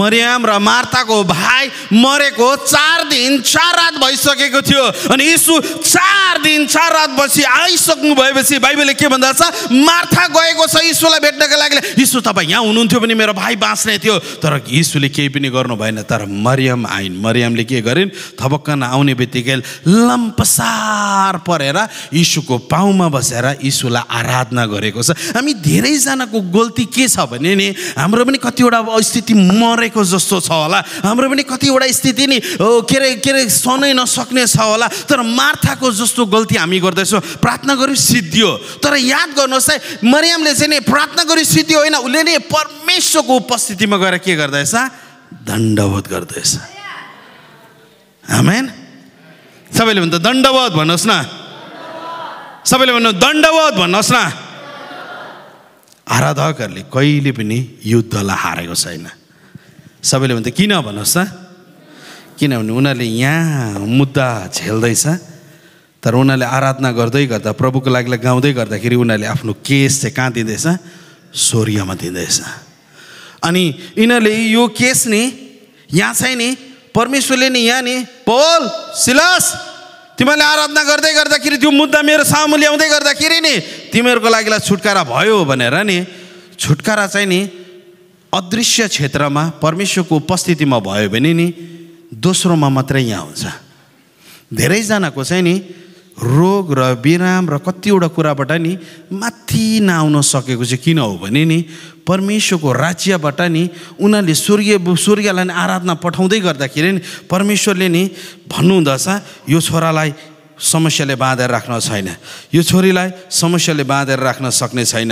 मरियम र मार्ताको भाइ मरेको चार दिन चार रात भइसकेको थियो अनि यीशु चार दिन चार रात पछि आइसक्नु भएपछि बाइबलले के भन्दा छ मार्था गएको छ यीशुलाई भेट्नको लागि यीशु तपाईँ यहाँ हुनुहुन्थ्यो भने मेरो भाइ बाँच्ने थियो तर यीशुले केही पनि गर्नु भएन तर मरियम आइन् मरियमले के गरिन् थपक्कन आउने बित्तिकै लम्पसार परेर यीशुको पाउमा बसेर यीशुलाई आराधना गरेको छ हामी धेरैजनाको गल्ती के छ भने नि हाम्रो पनि कतिवटा अब स्थिति मरेको जस्तो छ होला हाम्रो पनि कतिवटा स्थिति नि के अरे के अरे सनै नसक्ने छ होला तर मार्थाको जस्तो गल्ती हामी गर्दैछौँ प्रार्थना गरी सिद्धियो तर याद गर्नुहोस् है मरियमले चाहिँ नि प्रार्थना गरी सिद्धियो होइन उसले नै परमेश्वरको उपस्थितिमा गएर के गर्दैछ दण्डवत गर्दैछ आमेन सबैले भन्दा दण्डवत भन्नुहोस् न सबैले भन्नु दण्डवत भन्नुहोस् न आराधकहरूले कहिले पनि युद्धलाई हारेको छैन सबैले भन्छ किन भन्नुहोस् त किनभने उनीहरूले यहाँ मुद्दा झेल्दैछ तर उनीहरूले आराधना गर्दै गर्दा प्रभुको लागि गाउँदै गर्दाखेरि उनीहरूले आफ्नो केस चाहिँ कहाँ दिँदैछ सूर्यमा दिँदैछ अनि यिनीहरूले यो केस नि यहाँ छैन नि परमेश्वरले नि यहाँ नि पौल सिलास तिमीहरूले आराधना गर्दै गर्दाखेरि त्यो मुद्दा मेरो सामु ल्याउँदै गर्दाखेरि नि तिमीहरूको लागिलाई छुटकारा भयो भनेर नि छुटकारा चाहिँ नि अदृश्य क्षेत्रमा परमेश्वरको उपस्थितिमा भयो भने नि दोस्रोमा मात्रै यहाँ हुन्छ धेरैजनाको चाहिँ नि रोग र बिराम र कतिवटा कुराबाट नि माथि नआउन सकेको चाहिँ किन हो भने नि परमेश्वरको राज्यबाट नि उनीहरूले सूर्य सूर्यलाई नि आराधना पठाउँदै गर्दाखेरि नि परमेश्वरले नि भन्नुहुँदछ यो छोरालाई समस्याले बाँधेर राख्न छैन यो छोरीलाई समस्याले बाँधेर राख्न सक्ने छैन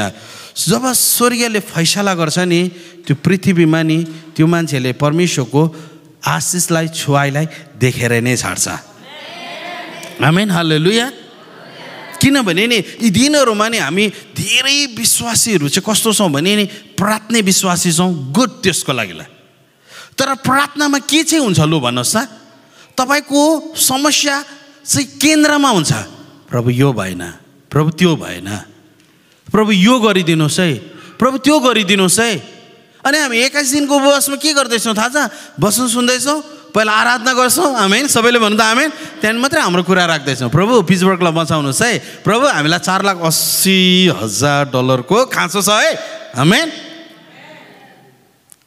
जब स्वर्गीयले फैसला गर्छ नि त्यो पृथ्वीमा नि त्यो मान्छेले परमेश्वरको आशिषलाई छुवाईलाई देखेर नै छाड्छ हामी हालेलुया किनभने नि यी दिनहरूमा नि हामी धेरै विश्वासीहरू चाहिँ कस्तो छौँ भने नि प्रार्थने विश्वासी छौँ गुड त्यसको लागि तर प्रार्थनामा के चाहिँ हुन्छ लु भन्नुहोस् त तपाईँको समस्या चाहिँ केन्द्रमा हुन्छ प्रभु यो भएन प्रभु त्यो भएन प्रभु यो गरिदिनुहोस् है प्रभु त्यो गरिदिनुहोस् है अनि हामी एक्काइस दिनको उपवासमा के गर्दैछौँ थाहा छ बस्नु सुन्दैछौँ पहिला आराधना गर्छौँ आमेन सबैले भन्नु त आमेन त्यहाँदेखि मात्रै हाम्रो कुरा राख्दैछौँ प्रभु पिजवर्कलाई बचाउनुहोस् है प्रभु हामीलाई चार लाख अस्सी हजार डलरको खाँचो छ है आमेन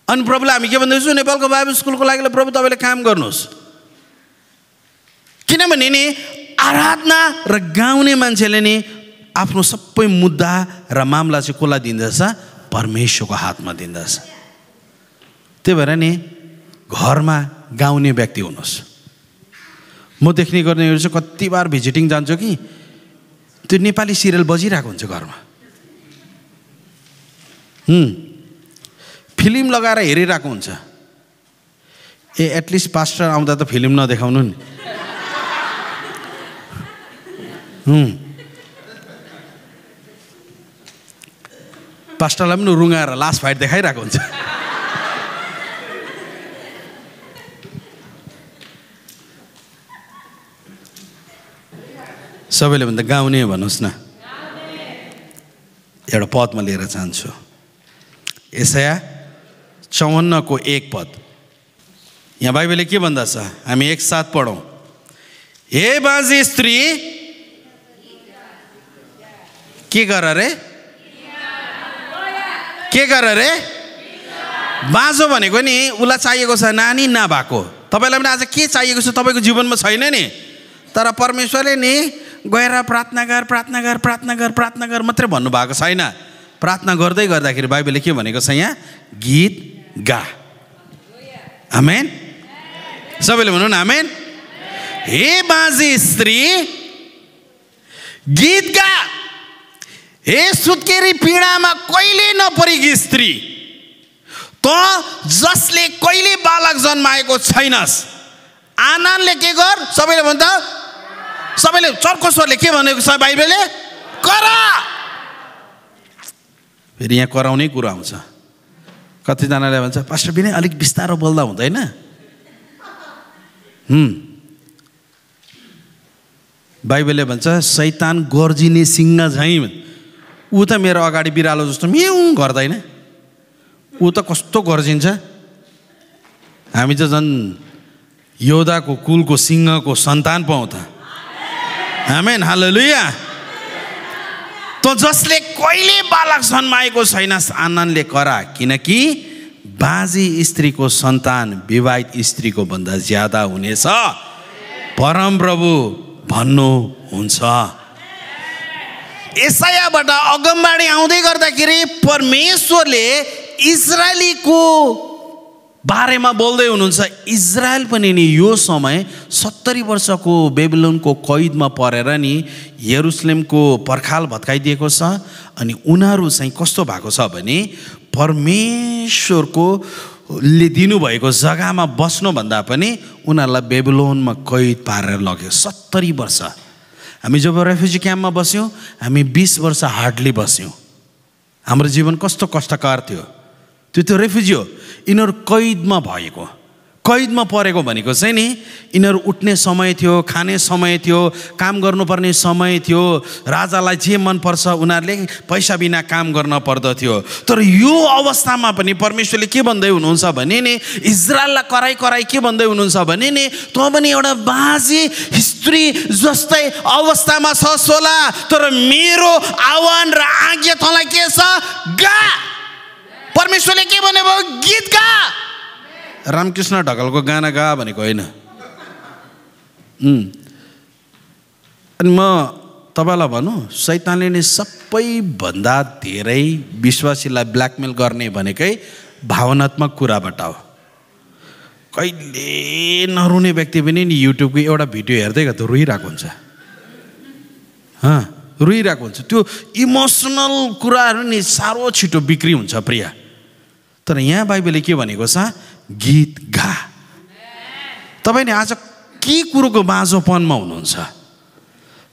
अनि प्रभुले हामी के भन्दैछौँ नेपालको बाइबल स्कुलको लागि प्रभु तपाईँले काम गर्नुहोस् किनभने नि आराधना र गाउने मान्छेले नि आफ्नो सबै मुद्दा र मामला चाहिँ कसलाई दिँदछ परमेश्वरको हातमा दिँदछ त्यही भएर नि घरमा गाउने व्यक्ति हुनुहोस् म देख्ने गर्नेहरू चाहिँ कति बार भिजिटिङ जान्छु कि त्यो नेपाली सिरियल बजिरहेको हुन्छ घरमा फिल्म लगाएर हेरिरहेको हुन्छ ए एटलिस्ट पास्टर आउँदा त फिल्म नदेखाउनु नि पास्टरलाई पनि रुँगाएर लास्ट फाइट देखाइरहेको हुन्छ सबैले भन्दा गाउने भन्नुहोस् न एउटा पद म लिएर चाहन्छु यसया चौवन्नको एक पद यहाँ बाइबलले के भन्दा छ हामी एकसाथ पढौँ हे बाजे स्त्री के गर रे के गर रे बाँझो भनेको नि उसलाई चाहिएको छ नानी नभएको तपाईँलाई पनि आज के चाहिएको छ तपाईँको जीवनमा छैन नि तर परमेश्वरले नि गएर प्रार्थना गर प्रार्थना गर प्रार्थना गर प्रार्थना गर मात्रै भन्नुभएको छैन प्रार्थना गर्दै गर्दाखेरि बाइबलले के भनेको छ यहाँ गीत गा आमेन सबैले भनौँ न आमेन हे बाजे स्त्री गीत गा हे सुत्केरी पीडामा कहिले नपरेकी स्त्री त जसले कहिले बालक जन्माएको छैनस् आनन्दले के गर सबैले भन्दा सबैले चर्को स्वरले के भनेको छ बाइबलले करा फेरि यहाँ कराउने कुरो आउँछ कतिजनाले भन्छ पास्टर विनय अलिक बिस्तारो बोल्दा हुँदैन बाइबलले भन्छ सैतान गर्जिने सिङ्ग झैँ ऊ त मेरो अगाडि बिरालो जस्तो म्यौँ गर्दैन ऊ त कस्तो गर्जिन्छ हामी त झन् योदाको कुलको सिंहको सन्तान पाउँ त हामी हालेलुया त जसले कहिले बालक जन्माएको छैन आनन्दले करा किनकि बाजी स्त्रीको सन्तान विवाहित स्त्रीको भन्दा ज्यादा हुनेछ परम प्रभु भन्नुहुन्छ यसैयाबाट अगमबाडी आउँदै गर्दाखेरि परमेश्वरले इजरायलीको बारेमा बोल्दै हुनुहुन्छ इजरायल पनि नि यो समय सत्तरी वर्षको बेबिलोनको कैदमा परेर नि यरुसलेमको पर्खाल भत्काइदिएको छ अनि उनीहरू चाहिँ कस्तो भएको छ भने परमेश्वरको ले दिनुभएको जग्गामा बस्नुभन्दा पनि उनीहरूलाई बेबिलोनमा कैद पारेर लग्यो सत्तरी वर्ष हामी जब रेफ्युजी क्याम्पमा बस्यौँ हामी बिस वर्ष हार्डली बस्यौँ हाम्रो जीवन कस्तो कष्टकार थियो त्यो त्यो रेफ्युजी हो यिनीहरू कैदमा भएको कैदमा परेको भनेको चाहिँ नि यिनीहरू उठ्ने समय थियो खाने समय थियो काम गर्नुपर्ने समय थियो राजालाई जे मनपर्छ उनीहरूले पैसा बिना काम गर्न पर्दथ्यो तर यो अवस्थामा पनि परमेश्वरले के भन्दै हुनुहुन्छ भने नि इजरायललाई कराई कराई के भन्दै हुनुहुन्छ भने नि तँ पनि एउटा बाजे हिस्ट्री जस्तै अवस्थामा छ सोला तर मेरो आह्वान र आज्ञा तँलाई के छ गा परमेश्वरले के भन्नुभयो गीत गा रामकृष्ण ढकालको गाना गा भनेको होइन अनि म तपाईँलाई भनौँ सैतानले नै सबैभन्दा धेरै विश्वासीलाई ब्ल्याकमेल गर्ने भनेकै भावनात्मक कुराबाट हो कहिले नरुने व्यक्ति पनि नि युट्युबको एउटा भिडियो हेर्दै गर्दा रोइरहेको हुन्छ रोइरहेको हुन्छ त्यो इमोसनल कुराहरू नि साह्रो छिटो बिक्री हुन्छ प्रिया तर यहाँ बाइबलले के भनेको छ गीत गा तपाईँले आज के कुरोको बाँझोपनमा हुनुहुन्छ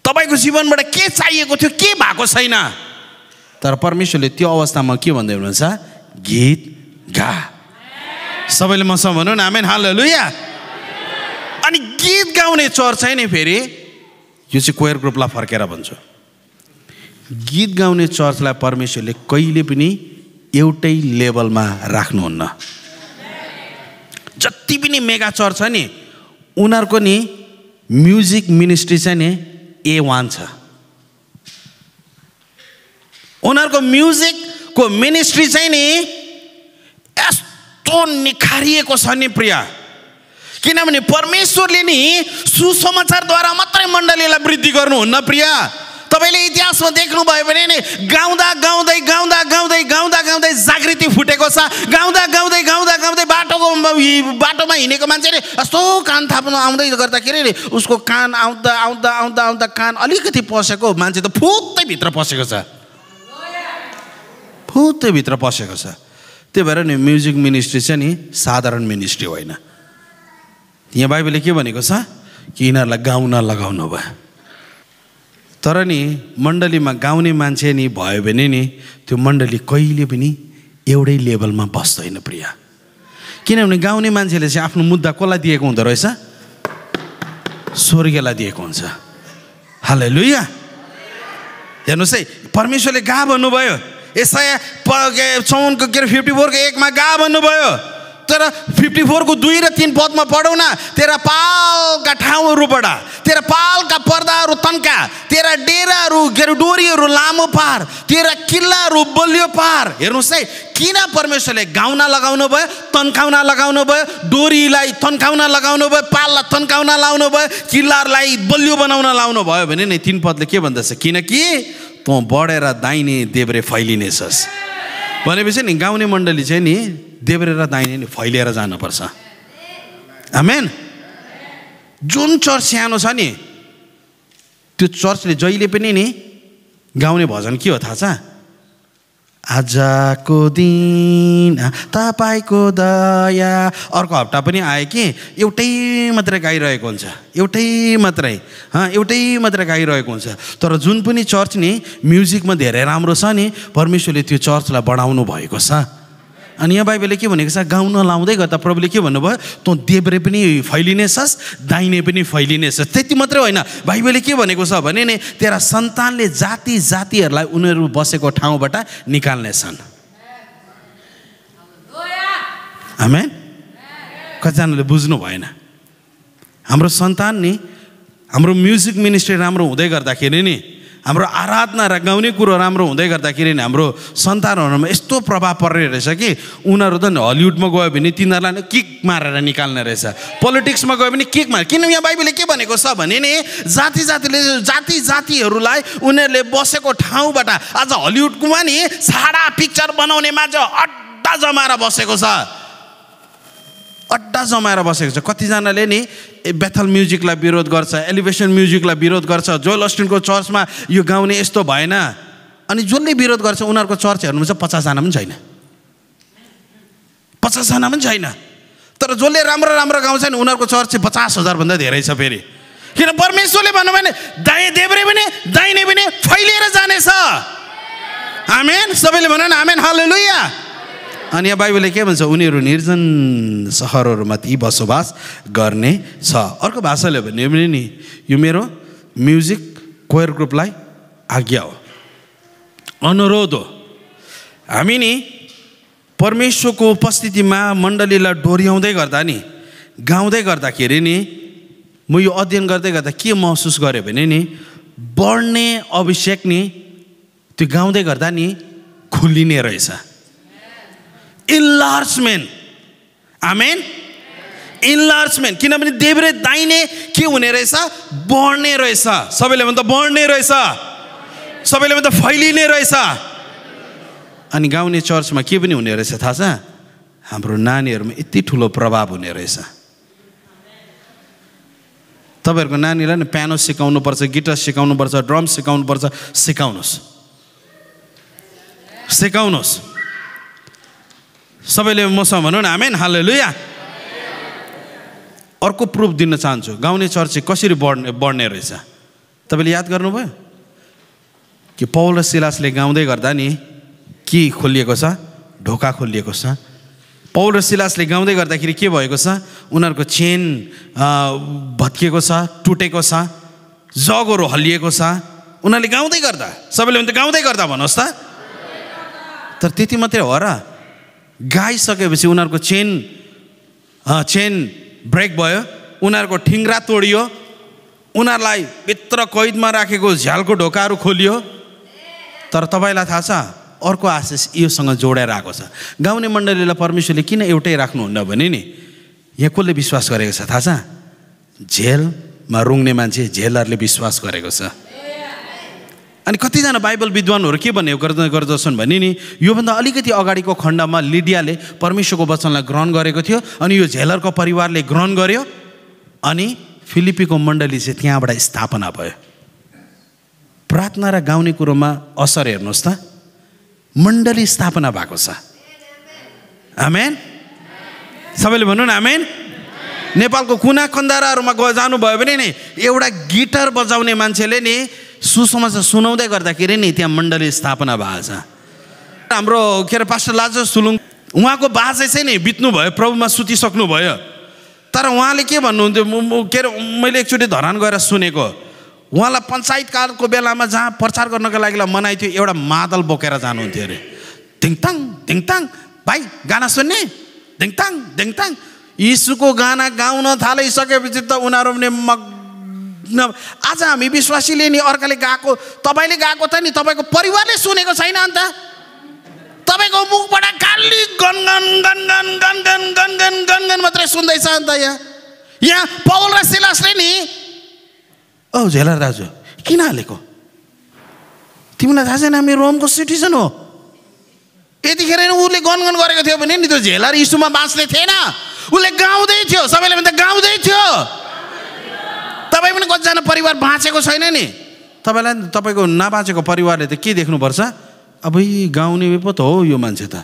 तपाईँको जीवनबाट के चाहिएको थियो के भएको छैन तर परमेश्वरले त्यो अवस्थामा के भन्दै हुनुहुन्छ गीत गा सबैले मसँग भनौँ न आमेन हाल लुया अनि गीत गाउने चर्चै नै फेरि यो चाहिँ कोयर ग्रुपलाई फर्केर भन्छु गीत गाउने चर्चलाई परमेश्वरले कहिले पनि एउटै लेभलमा राख्नुहुन्न जति पनि मेगा चर्च छ नि उनीहरूको नि म्युजिक मिनिस्ट्री चाहिँ नि ए वान छ उनीहरूको म्युजिकको मिनिस्ट्री चाहिँ नि यस्तो निखारिएको छ नि प्रिय किनभने परमेश्वरले नि सुसमाचारद्वारा मात्रै मण्डलीलाई वृद्धि गर्नुहुन्न प्रिय तपाईँले इतिहासमा देख्नुभयो भने नि गाउँदा गाउँदै गाउँदा गाउँदै गाउँ फुटेको छ गाउँदा गाउँदै गाउँदा गाउँदै बाटोको बाटोमा हिँडेको मान्छेले यस्तो कान थाप्नु आउँदै गर्दाखेरि उसको कान आउँदा आउँदा आउँदा आउँदा कान अलिकति पसेको मान्छे त फुत्तै भित्र पसेको छ फुत्तै भित्र पसेको छ त्यही भएर नि म्युजिक मिनिस्ट्री चाहिँ नि साधारण मिनिस्ट्री होइन यहाँ बाइबलले के भनेको छ कि यिनीहरूलाई गाउन लगाउनु भयो तर नि मण्डलीमा गाउने मान्छे नि भयो भने नि त्यो मण्डली कहिले पनि एउटै लेभलमा बस्दैन प्रिया किनभने गाउने मान्छेले चाहिँ आफ्नो मुद्दा कसलाई दिएको हुँदो रहेछ स्वर्गीयलाई दिएको हुन्छ हालै लुया हेर्नुहोस् है परमेश्वरले गा भन्नुभयो यसै चौनको के अरे फिफ्टी फोरको एकमा गा भन्नुभयो तर फिफ्टी फोरको दुई र तिन पदमा पढौँ न तेरा पालका ठाउँहरूबाट तेरा पालका पर्दाहरू तन्का तेरा डेराहरू गेरुडोरीहरू लामो पार तेरा किल्लाहरू बलियो पार हेर्नुहोस् है किन परमेश्वरले गाउना लगाउनु भयो तन्काउन लगाउनु भयो डोरीलाई तन्काउन लगाउनु भयो पाललाई तन्काउना लाउनु भयो किल्लाहरूलाई बलियो बनाउन लाउनु भयो भने नि तिन पदले के भन्दछ किनकि तँ बढेर दाहिने देब्रे फैलिनेछस् भनेपछि नि गाउने मण्डली चाहिँ नि र दाहिने नि फैलिएर जानुपर्छ आमेन जुन चर्च सानो छ नि त्यो चर्चले जहिले पनि नि गाउने भजन के हो थाहा छ आजको दिन तपाईँको दया अर्को हप्ता पनि आयो कि एउटै मात्रै गाइरहेको हुन्छ एउटै मात्रै एउटै मात्रै गाइरहेको हुन्छ तर जुन पनि चर्च नि म्युजिकमा धेरै राम्रो छ नि परमेश्वरले त्यो चर्चलाई बढाउनु भएको छ अनि यहाँ बाइबलले के भनेको छ गाउन लाउँदै गर्दा प्रभुले के भन्नुभयो तँ देब्रे पनि फैलिनेछस् दाहिने पनि फैलिनेछस् त्यति मात्रै होइन बाइबलले के भनेको छ भने नि तेरा सन्तानले जाति जातिहरूलाई उनीहरू बसेको ठाउँबाट निकाल्नेछन् हामी कतिजनाले बुझ्नु भएन हाम्रो सन्तान नि हाम्रो म्युजिक मिनिस्ट्री राम्रो हुँदै गर्दाखेरि नि हाम्रो आराधना र गाउने कुरो राम्रो हुँदै गर्दाखेरि नि हाम्रो सन्तानहरूमा यस्तो प्रभाव पर्ने रहेछ कि उनीहरू त हलिउडमा गयो भने तिनीहरूलाई नै किक मारेर निकाल्ने रहेछ पोलिटिक्समा गयो भने किक मार किन यहाँ बाइबलले के भनेको छ भने नि जाति जातिले जाति जातिहरूलाई उनीहरूले बसेको ठाउँबाट आज हलिउडमा नि सारा पिक्चर बनाउने माझ अड्डा जमाएर बसेको छ अड्डा जमाएर बसेको छ कतिजनाले नि बेथल म्युजिकलाई विरोध गर्छ एलिभेसन म्युजिकलाई विरोध गर्छ जोल अस्टिनको चर्चमा यो गाउने यस्तो भएन अनि जसले विरोध गर्छ उनीहरूको चर्च हेर्नुहुन्छ पचासजना पनि छैन पचासजना पनि छैन तर जसले राम्रो राम्रो गाउँछ नि उनीहरूको चर्च चाहिँ पचास हजारभन्दा धेरै छ फेरि किन परमेश्वरले भन्नुभयो भने दाइ देब्रे पनि दाहिने पनि फैलिएर जानेछ हामी सबैले भन आमेन हालेलुया अनि यहाँ बाइबलले के भन्छ उनीहरू निर्जन सहरहरूमा ती बसोबास गर्ने छ अर्को भाषाले भन्यो भने नि यो मेरो म्युजिक क्वेयर ग्रुपलाई आज्ञा हो अनुरोध हो हामी नि परमेश्वरको उपस्थितिमा मण्डलीलाई डोर्याउँदै गर्दा नि गाउँदै गर्दाखेरि नि म यो अध्ययन गर्दै गर्दा के महसुस गरेँ भने नि बढ्ने अभिषेक नि त्यो गाउँदै गर्दा नि खुलिने रहेछ इन्लार्जमेन्ट आमेन इन्लार्जमेन्ट किनभने देब्रे दाइने के हुने रहेछ बढ्ने रहेछ सबैले भन्दा बढ्ने रहेछ सबैले भन्दा फैलिने रहेछ अनि गाउने चर्चमा के पनि हुने रहेछ थाहा छ हाम्रो नानीहरूमा यति ठुलो प्रभाव हुने रहेछ तपाईँहरूको नानीलाई नि सिकाउनु पर्छ गिटार सिकाउनुपर्छ ड्रम सिकाउनुपर्छ सिकाउनुहोस् सिकाउनुहोस् सबैले मसँग भनौँ न आमेन हाले लुया अर्को प्रुफ दिन चाहन्छु गाउने चर्च कसरी बढ्ने बढ्ने रहेछ तपाईँले याद गर्नुभयो कि पौल सिलासले गाउँदै गर्दा नि के खोलिएको छ ढोका खोलिएको छ पौल र सिलासले गाउँदै गर्दाखेरि के भएको छ उनीहरूको चेन भत्किएको छ टुटेको छ जगहरू हल्लिएको छ उनीहरूले गाउँदै गर्दा सबैले भने गाउँदै गर्दा भन्नुहोस् त तर त्यति मात्रै हो र गाइसकेपछि उनीहरूको चेन चेन ब्रेक भयो उनीहरूको ठिङ्ग्रा तोडियो उनीहरूलाई भित्र कैदमा राखेको झ्यालको ढोकाहरू खोलियो तर तपाईँलाई थाहा छ अर्को आशिष योसँग जोडेर आएको छ गाउने मण्डलीलाई परमेश्वरले किन एउटै राख्नुहुन्न भने नि यहाँ कसले विश्वास गरेको छ थाहा छ झेलमा रुङ्ने मान्छे झेलहरूले विश्वास गरेको छ अनि कतिजना बाइबल विद्वानहरू के भन्ने गर्द गर्दछन् भने नि योभन्दा अलिकति अगाडिको खण्डमा लिडियाले परमेश्वरको वचनलाई ग्रहण गरेको थियो अनि यो झेलरको परिवारले ग्रहण गर्यो अनि फिलिपीको मण्डली चाहिँ त्यहाँबाट स्थापना भयो प्रार्थना र गाउने कुरोमा असर हेर्नुहोस् त मण्डली स्थापना भएको छ आमेन सबैले भनौँ न आमेन नेपालको कुना खन्दाराहरूमा गए जानुभयो भने नि एउटा गिटार बजाउने मान्छेले नि सुसमाचार सुनाउँदै गर्दाखेरि नि त्यहाँ मण्डली स्थापना भएको छ हाम्रो के अरे पास्टर लाजो सुलुङ उहाँको बाजे चाहिँ नि बित्नुभयो प्रभुमा सुतिसक्नु भयो तर उहाँले के भन्नुहुन्थ्यो के अरे मैले एकचोटि धरान गएर सुनेको उहाँलाई पञ्चायतकालको बेलामा जहाँ प्रचार गर्नको लागि मनाइ थियो एउटा मादल बोकेर जानुहुन्थ्यो अरे धिङताङ धिङताङ भाइ गाना सुन्ने धिङताङ धिङताङ यीशुको गाना गाउन थालिसकेपछि त उनीहरू पनि मग आज हामी विश्वासीले नि अर्काले गएको तपाईँले गएको त नि तपाईँको परिवारले सुनेको छैन अन्त तपाईँको मुखबाट खाली गनगन गनगन गनगन गनगन गनगन मात्रै सुन्दैछ अन्त यहाँ यहाँ पौल र सिलासले नि औ झेला दाजु किन हालेको तिमीलाई थाहा छैन हामी रोमको सिटिजन हो यतिखेर उसले गनगन गरेको थियो भने नि त्यो झेला र इसुमा बाँच्ने थिएन उसले गाउँदै थियो सबैले भन्दा गाउँदै थियो तपाईँ पनि कतिजना परिवार बाँचेको छैन नि तपाईँलाई तपाईँको नबाँचेको परिवारले त के देख्नुपर्छ अब गाउने पो त हो यो मान्छे त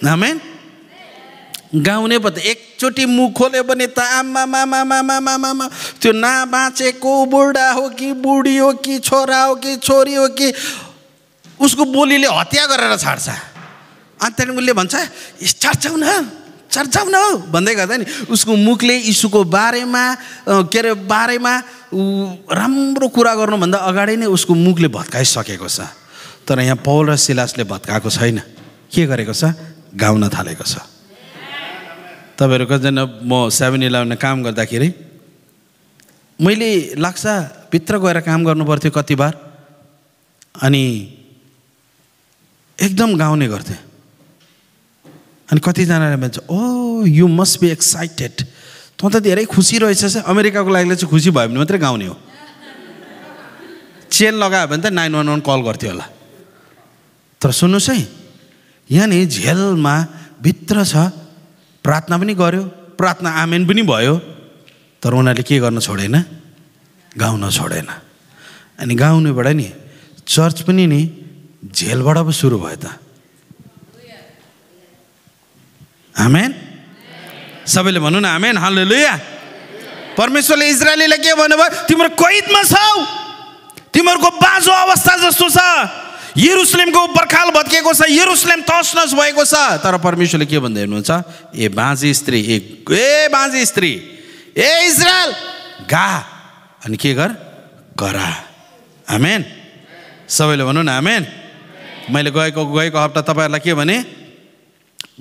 आमेन गाउने पो त एकचोटि मुख खोल्यो भने त आमा त्यो नबाँचेको बुढा हो कि बुढी हो कि छोरा हो कि छोरी हो कि उसको बोलीले हत्या गरेर छाड्छ अनि त्यहाँदेखि उसले भन्छ छाड्छौ न चर्चाउ न हौ भन्दै गर्दा नि उसको मुखले इसुको बारेमा के अरे बारेमा राम्रो कुरा गर्नुभन्दा अगाडि नै उसको मुखले भत्काइसकेको छ तर यहाँ पौल र सिलासले भत्काएको छैन के गरेको छ गाउन थालेको छ तपाईँहरू कतिजना म सेभेन इलेभेनमा काम गर्दाखेरि मैले लाग्छ भित्र गएर काम गर्नु पर्थ्यो कति बार अनि एकदम गाउने गर्थेँ अनि कतिजनाले भन्छ oh you must be excited तँ त धेरै खुसी रहेछ अमेरिकाको लागि चाहिँ खुसी भयो भने मात्रै गाउने हो चेन लगायो भने त नाइन वान वान कल गर्थ्यो होला तर सुन्नुहोस् है यहाँनिर झेलमा भित्र छ प्रार्थना पनि गर्यो प्रार्थना आमेन पनि भयो तर उनीहरूले के गर्न छोडेन गाउन छोडेन अनि गाउनेबाट नि चर्च पनि नि झेलबाट पो सुरु भयो त आमेन सबैले भनौँ न आमेन हाल परमेश्वरले इजरायलीलाई के भन्नुभयो तिम्रो कैदमा छौ तिमीहरूको बाँझो अवस्था जस्तो छ यरुसलेमको बर्खाल भत्किएको छ यरुसलेम तस नस भएको छ तर परमेश्वरले के भन्दै हुनुहुन्छ ए बाँझी स्त्री ए ए बाँझी स्त्री ए इजरायल गा अनि के गर गरा आमेन सबैले भनौँ न आमेन मैले गएको गएको हप्ता तपाईँहरूलाई के भने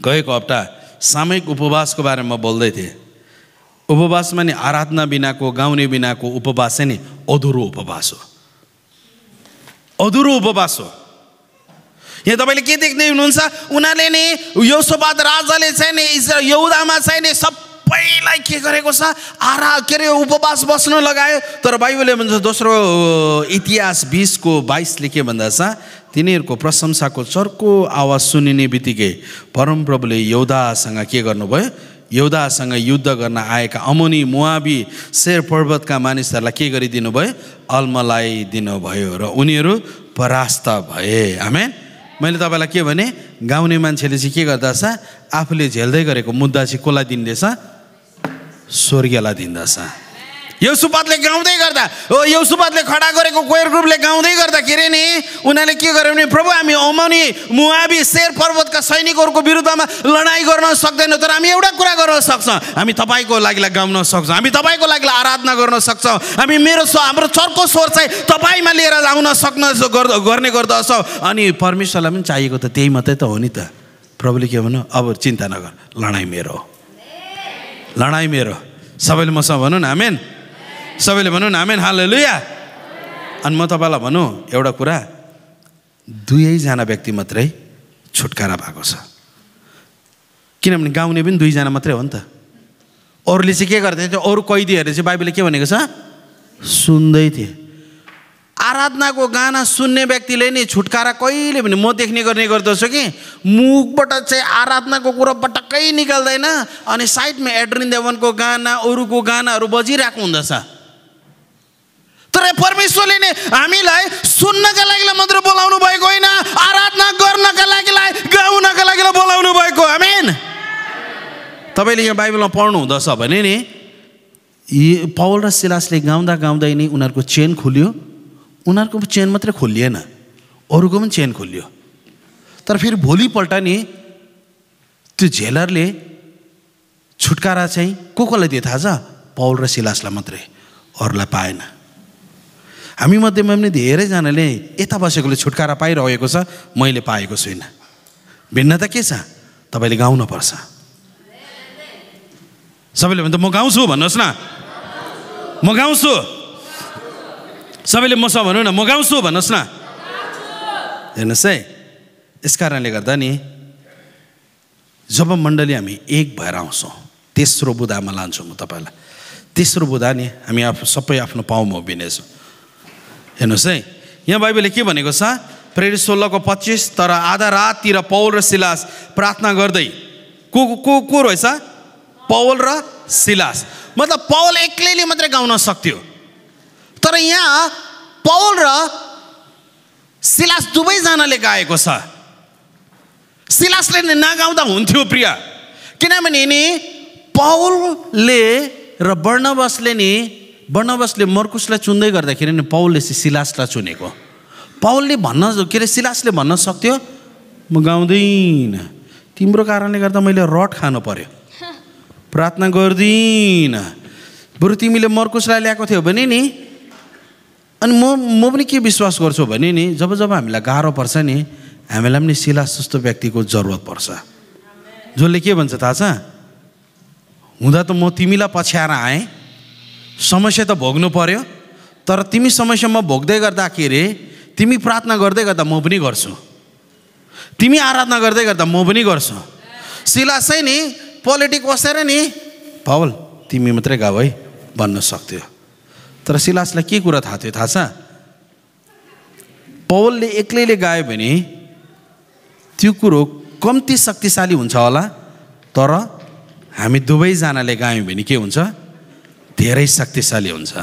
गएको हप्ता सामूहिक उपवासको बारेमा बोल्दै थिएँ उपवासमा नि आराधना बिनाको गाउने बिनाको उपवास चाहिँ नि अधुरो उपवास हो अधुरो उपवास हो यहाँ तपाईँले के देख्दै हुनुहुन्छ उनीहरूले नि यो राजाले चाहिँ नि यौदामा चाहिँ नि सबैलाई के गरेको छ आरा के अरे उपवास बस्न लगायो तर बाइबलले भन्छ दोस्रो इतिहास बिसको बाइसले के भन्दा छ तिनीहरूको प्रशंसाको चर्को आवाज सुनिने बित्तिकै परमप्रभुले यौदासँग के गर्नुभयो यौदासँग युद्ध गर्न आएका अमुनि मुआबी शेर पर्वतका मानिसहरूलाई के गरिदिनु भयो अल्मलाई दिनुभयो र उनीहरू परास्त भए हामी मैले तपाईँलाई के भने गाउने मान्छेले चाहिँ के गर्दछ आफूले झेल्दै गरेको मुद्दा चाहिँ कसलाई दिँदैछ स्वर्गीयलाई दिँदछ यौसुपातले गाउँदै गर्दा हो यौसुपातले खडा गरेको कोयर ग्रुपले गाउँदै गर्दाखेरि नि उनीहरूले के गर्यो भने प्रभु हामी अमनि मुआबी शेर पर्वतका सैनिकहरूको विरुद्धमा लडाइँ गर्न सक्दैनौँ तर हामी एउटा कुरा गर्न सक्छौँ हामी तपाईँको लागि गाउन सक्छौँ हामी तपाईँको लागि आराधना गर्न सक्छौँ हामी मेरो हाम्रो चर्को स्वर चाहिँ तपाईँमा लिएर आउन सक्न गर्ने गर्दछौँ अनि परमेश्वरलाई पनि चाहिएको त त्यही मात्रै त हो नि त प्रभुले के भन्नु अब चिन्ता नगर लडाइँ मेरो हो लडाइँ मेरो सबैले मसँग भनौँ न हामी सबैले भनौँ न हामी हाल लुया अनि म तपाईँलाई भनौँ एउटा कुरा दुवैजना व्यक्ति मात्रै छुटकारा भएको छ किनभने गाउने पनि दुईजना मात्रै हो नि त अरूले चाहिँ के गर्दै थियो अरू कैदीहरूले चाहिँ बाइबलले के भनेको छ सुन्दै थिए आराधनाको गाना सुन्ने व्यक्तिले नि छुटकारा कहिले पनि म देख्ने गर्ने गर्दछु कि मुखबाट चाहिँ आराधनाको कुरो पटक्कै निकाल्दैन अनि साइडमा एड्रिन देवनको गाना अरूको गानाहरू बजिरहेको हुँदछ तर परमेश्वरले नै हामीलाई सुन्नका लागि मात्र बोलाउनु भएको होइन आराधना गर्नका लागि गाउनका लागि बोलाउनु भएको आमेन तपाईँले यहाँ बाइबलमा पढ्नु हुँदछ भने नि पौल र सिलासले गाउँदा गाउँदै नै उनीहरूको चेन खुल्यो उनीहरूको चेन मात्रै खोलिएन अरूको पनि चेन खोलियो तर फेरि भोलिपल्ट नि त्यो झेलरले छुटकारा चाहिँ को कसलाई दिए थाहा छ पौल र सिलासलाई मात्रै अरूलाई पाएन हामी मध्येमा पनि धेरैजनाले यता बसेकोले छुटकारा पाइरहेको छ मैले पाएको छुइनँ भिन्नता के छ तपाईँले गाउनुपर्छ सबैले भन्दा म गाउँछु भन्नुहोस् न म गाउँछु सबैले मसँग भनौँ न म गाउँछु भन्नुहोस् न हेर्नुहोस् है यस कारणले गर्दा नि जब मण्डली हामी एक भएर आउँछौँ तेस्रो बुधामा लान्छौँ म तपाईँलाई तेस्रो बुधा नि हामी आफू सबै आफ्नो पाउँमा उभिनेछौँ हेर्नुहोस् है यहाँ बाइबलले के भनेको छ प्रेरित सोह्रको पच्चिस तर आधा राततिर पौल र सिलास प्रार्थना गर्दै को को को रहेछ पौल र सिलास मतलब पौल एक्लैले मात्रै गाउन सक्थ्यो तर यहाँ पौल र सिलास दुवैजनाले गाएको छ सिलासले नगाउँदा हुन्थ्यो प्रिय किनभने नि पौलले र वर्णवसले नि बर्नबासले मर्कुसलाई चुन्दै गर्दाखेरि नि पौलले चाहिँ सिलासलाई चुनेको पौलले भन्न के अरे सिलासले भन्न सक्थ्यो म गाउँदिन तिम्रो कारणले गर्दा मैले रट खानु पर्यो प्रार्थना गर्दिनँ बरु तिमीले मर्कुसलाई ल्याएको थियो भने नि अनि म म पनि के विश्वास गर्छु भने नि जब जब हामीलाई गाह्रो पर्छ नि हामीलाई पनि सिलास जस्तो व्यक्तिको जरुरत पर्छ जसले के भन्छ थाहा छ हुँदा त म तिमीलाई पछ्याएर आएँ समस्या त भोग्नु पर्यो तर तिमी समस्यामा भोग्दै गर्दाखेरि तिमी प्रार्थना गर्दै गर्दा म पनि गर्छु तिमी आराधना गर्दै गर्दा म पनि गर्छु सिलास चाहिँ नि पोलिटिक बसेर नि पावल तिमी मात्रै गाउ है भन्न सक्थ्यो तर सिलासलाई के कुरा थाहा थियो थाहा छ पौलले एक्लैले गायो भने त्यो कुरो कम्ती शक्तिशाली हुन्छ होला तर हामी दुवैजनाले गायौँ भने के हुन्छ धेरै शक्तिशाली हुन्छ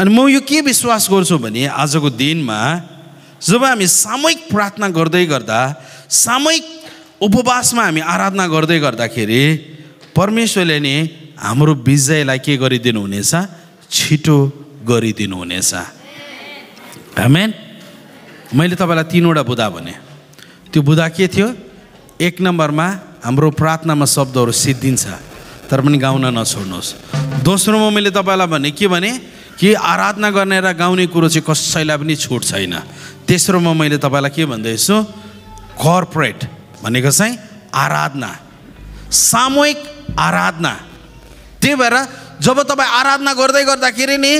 अनि म यो के विश्वास गर्छु भने आजको दिनमा जब हामी सामूहिक प्रार्थना गर्दै गर्दा सामूहिक उपवासमा हामी आराधना गर्दै गर्दाखेरि परमेश्वरले नै हाम्रो विजयलाई के गरिदिनु हुनेछ छिटो गरिदिनु हुनेछ हमेन मैले तपाईँलाई तिनवटा बुदा भने त्यो बुदा के थियो एक नम्बरमा हाम्रो प्रार्थनामा शब्दहरू सिद्धिन्छ तर पनि गाउन नछोड्नुहोस् दोस्रोमा मैले तपाईँलाई भने के भने कि आराधना गर्ने र गाउने कुरो चाहिँ कसैलाई पनि छुट छैन तेस्रोमा मैले तपाईँलाई के भन्दैछु कर्पोरेट भनेको चाहिँ आराधना सामूहिक आराधना त्यही भएर जब तपाईँ आराधना गर्दै गर्दाखेरि नि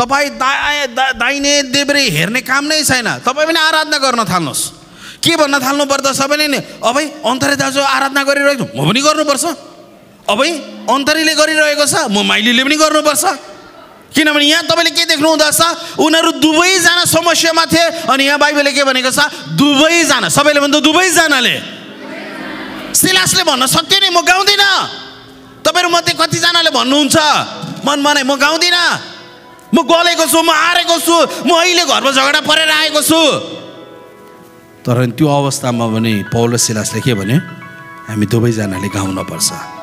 तपाईँ दा, दाहिने देब्रे हेर्ने काम नै छैन तपाईँ पनि आराधना गर्न थाल्नुहोस् के भन्न थाल्नुपर्दछ भने नि अब अन्तरे दाजु आराधना गरिरहेको छु म पनि गर्नुपर्छ अबै अन्तरीले गरिरहेको छ म माइलीले पनि गर्नुपर्छ किनभने यहाँ तपाईँले के देख्नु हुँदो रहेछ उनीहरू दुवैजना समस्यामा थिए अनि यहाँ बाइबलले के भनेको छ दुवैजना सबैले भन्दा दुवैजनाले सिलासले भन्न सक्थ्यो नि म गाउँदिनँ तपाईँहरू मध्ये कतिजनाले भन्नुहुन्छ मन मनाइ म गाउँदिनँ म गलेको छु म हारेको छु म अहिले घरमा झगडा परेर आएको छु तर त्यो अवस्थामा भने पौलो सिलासले के भन्यो हामी दुवैजनाले पर्छ